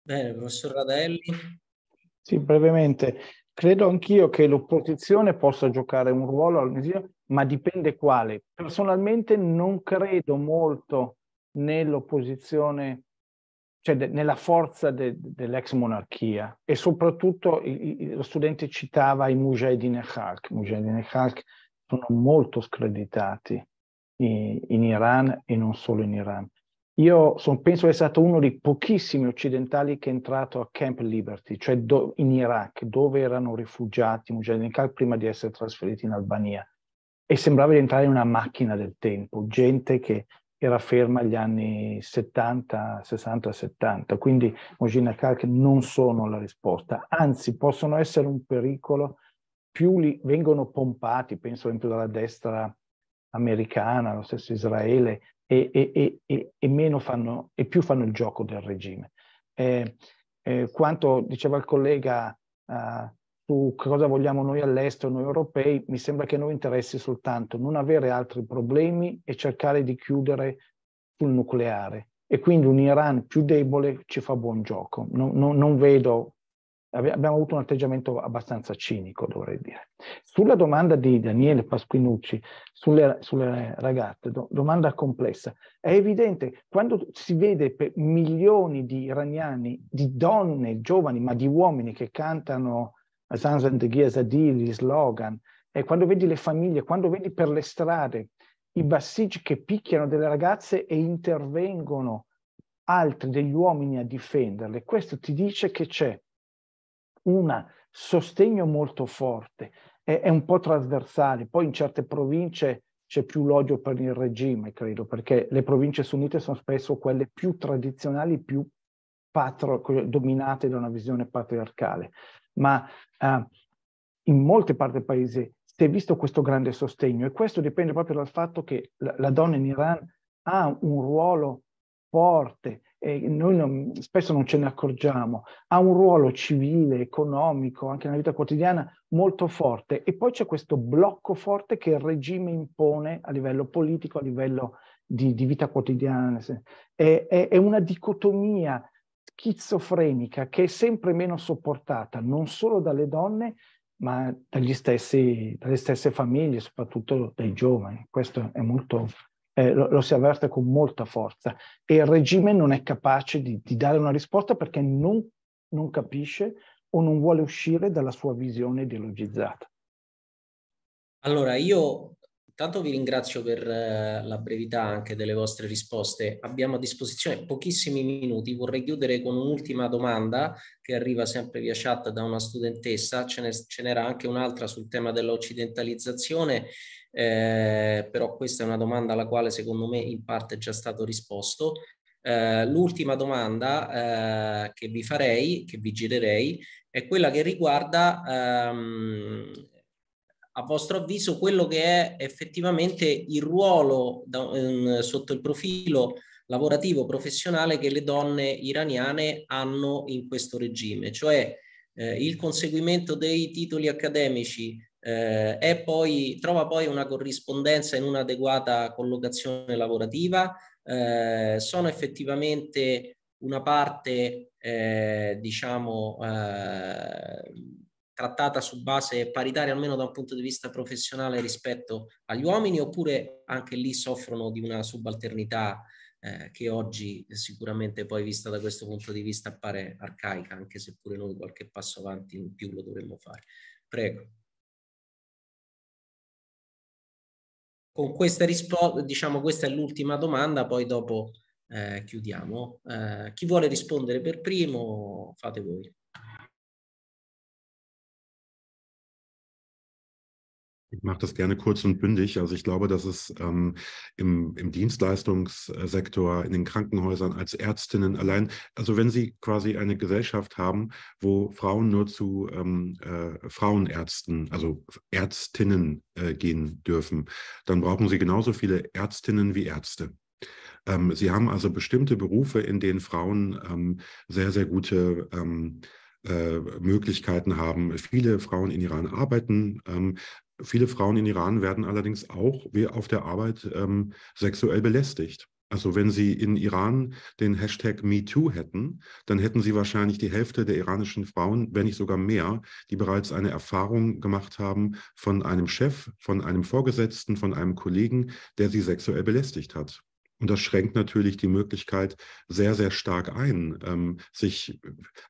Bene, professor Radelli. Sì, brevemente. Credo anch'io che l'opposizione possa giocare un ruolo ma dipende quale. Personalmente non credo molto nell'opposizione, cioè de, nella forza de, dell'ex monarchia e soprattutto i, i, lo studente citava i Mujahideen e Khalq. Mujahideen e Khalq sono molto screditati in, in Iran e non solo in Iran. Io son, penso che sia stato uno dei pochissimi occidentali che è entrato a Camp Liberty, cioè do, in Iraq, dove erano rifugiati Mujahideen Khalq prima di essere trasferiti in Albania. E sembrava di entrare in una macchina del tempo, gente che era ferma agli anni 70, 60, 70. Quindi Mujahideen Khalq non sono la risposta, anzi possono essere un pericolo, più li vengono pompati, penso ad esempio dalla destra americana, lo stesso Israele, e, e, e, e fanno, più fanno il gioco del regime. Eh, eh, quanto diceva il collega eh, su cosa vogliamo noi all'estero, noi europei, mi sembra che noi interessi soltanto non avere altri problemi e cercare di chiudere sul nucleare. E quindi un Iran più debole ci fa buon gioco. non, non, non vedo abbiamo avuto un atteggiamento abbastanza cinico, dovrei dire. Sulla domanda di Daniele Pasquinucci sulle, sulle ragazze, do, domanda complessa, è evidente, quando si vede per milioni di iraniani, di donne giovani, ma di uomini che cantano Zanzan de Ghiyazadil, gli slogan, e quando vedi le famiglie, quando vedi per le strade i bassigi che picchiano delle ragazze e intervengono altri degli uomini a difenderle, questo ti dice che c'è un sostegno molto forte, è, è, un po' trasversale. Poi in certe province c'è più l'odio per il regime, credo, perché le province sunnite sono spesso quelle più tradizionali, più patro, dominate da una visione patriarcale. Ma eh, in molte parti del paese si è visto questo grande sostegno e questo dipende proprio dal fatto che la, la donna in Iran ha un ruolo forte, e noi non, spesso non ce ne accorgiamo, ha un ruolo civile, economico, anche nella vita quotidiana molto forte e poi c'è questo blocco forte che il regime impone a livello politico, a livello di, di vita quotidiana. È, è, è una dicotomia schizofrenica che è sempre meno sopportata non solo dalle donne, ma dagli stessi, dalle stesse famiglie, soprattutto dai giovani. Questo è molto eh, lo, lo, si avverte con molta forza e il regime non è capace di, di dare una risposta perché non, non capisce o non vuole uscire dalla sua visione ideologizzata. Allora, io Intanto vi ringrazio per eh, la brevità anche delle vostre risposte. Abbiamo a disposizione pochissimi minuti. Vorrei chiudere con un'ultima domanda che arriva sempre via chat da una studentessa. Ce, n'era anche un'altra sul tema dell'occidentalizzazione, eh, però questa è una domanda alla quale secondo me in parte è già stato risposto. Eh, l'ultima domanda eh, che vi farei, che vi girerei, è quella che riguarda... Ehm, a vostro avviso quello che è effettivamente il ruolo da, eh, sotto il profilo lavorativo professionale che le donne iraniane hanno in questo regime, cioè eh, il conseguimento dei titoli accademici eh, poi, trova poi una corrispondenza in un'adeguata collocazione lavorativa, eh, sono effettivamente una parte, eh, diciamo, eh, trattata su base paritaria almeno da un punto di vista professionale rispetto agli uomini oppure anche lì soffrono di una subalternità eh, che oggi sicuramente poi vista da questo punto di vista appare arcaica, anche se pure noi qualche passo avanti in più lo dovremmo fare. Prego. Con questa risposta, diciamo questa è l'ultima domanda, poi dopo eh, chiudiamo. Eh, chi vuole rispondere per primo, fate voi. Ich mache das gerne kurz und bündig. Also ich glaube, dass es ähm, im, im, Dienstleistungssektor, in den Krankenhäusern als Ärztinnen allein, also wenn Sie quasi eine Gesellschaft haben, wo Frauen nur zu ähm, äh, Frauenärzten, also Ärztinnen äh, gehen dürfen, dann brauchen Sie genauso viele Ärztinnen wie Ärzte ähm, sie haben also bestimmte Berufe, in denen Frauen ähm, sehr, sehr gute ähm, äh, Möglichkeiten haben. Viele Frauen in Iran arbeiten. Ähm, Viele Frauen in Iran werden allerdings auch wie auf der Arbeit ähm, sexuell belästigt. Also wenn sie in Iran den Hashtag MeToo hätten, dann hätten sie wahrscheinlich die Hälfte der iranischen Frauen, wenn nicht sogar mehr, die bereits eine Erfahrung gemacht haben von einem Chef, von einem Vorgesetzten, von einem Kollegen, der sie sexuell belästigt hat. Und das schränkt natürlich die Möglichkeit sehr, sehr stark ein. Ähm, sich,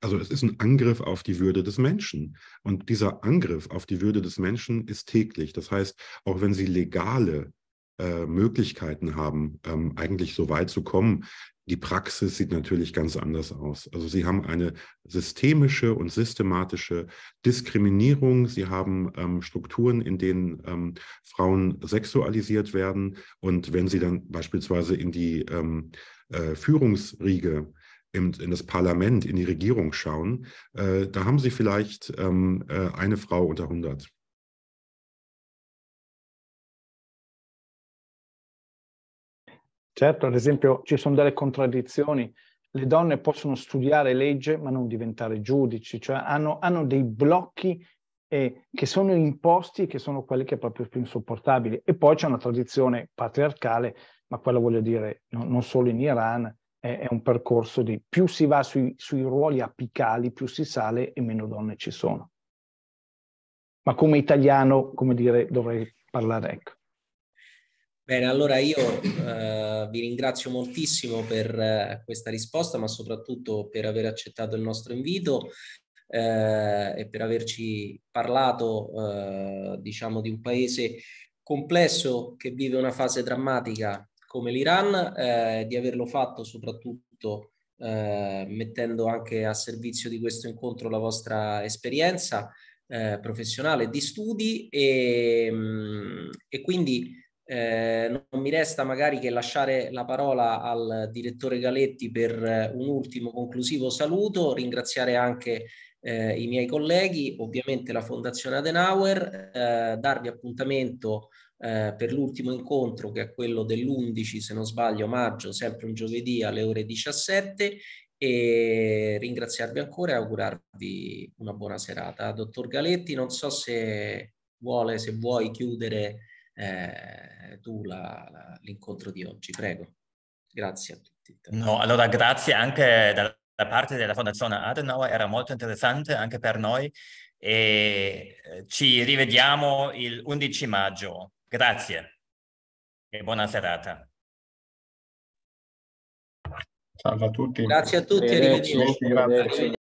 also es ist ein Angriff auf die Würde des Menschen. Und dieser Angriff auf die Würde des Menschen ist täglich. Das heißt, auch wenn Sie legale äh, Möglichkeiten haben, ähm, eigentlich so weit zu kommen. Die Praxis sieht natürlich ganz anders aus. Also sie haben eine systemische und systematische Diskriminierung. Sie haben ähm, Strukturen, in denen ähm, Frauen sexualisiert werden. Und wenn sie dann beispielsweise in die ähm, äh, Führungsriege in, in, das Parlament, in die Regierung schauen, äh, da haben sie vielleicht ähm, äh, eine Frau unter 100. Certo, ad esempio ci sono delle contraddizioni. Le donne possono studiare legge ma non diventare giudici, cioè hanno, hanno dei blocchi eh, che sono imposti e che sono quelli che è proprio più insopportabili. E poi c'è una tradizione patriarcale, ma quello voglio dire no, non solo in Iran, è, è, un percorso di più si va sui, sui ruoli apicali, più si sale e meno donne ci sono. Ma come italiano, come dire, dovrei parlare, ecco. Bene, allora io eh, vi ringrazio moltissimo per eh, questa risposta, ma soprattutto per aver accettato il nostro invito eh, e per averci parlato, eh, diciamo, di un paese complesso che vive una fase drammatica come l'Iran, eh, di averlo fatto soprattutto eh, mettendo anche a servizio di questo incontro la vostra esperienza professionale di studi e, mm, e quindi eh, non mi resta magari che lasciare la parola al direttore Galetti per eh, un ultimo conclusivo saluto, ringraziare anche eh, i miei colleghi, ovviamente la Fondazione Adenauer, eh, darvi appuntamento eh, per l'ultimo incontro che è quello dell'11, se non sbaglio, maggio, sempre un giovedì alle ore 17 e ringraziarvi ancora e augurarvi una buona serata. Dottor Galetti, non so se vuole, se vuoi chiudere eh, tu la, la, l'incontro di oggi. Prego. Grazie a tutti. No, allora grazie anche dalla parte della Fondazione Adenauer, era molto interessante anche per noi e eh, ci rivediamo il 11 maggio. Grazie e buona serata. Salve a tutti. Grazie a tutti, eh, arrivederci. arrivederci.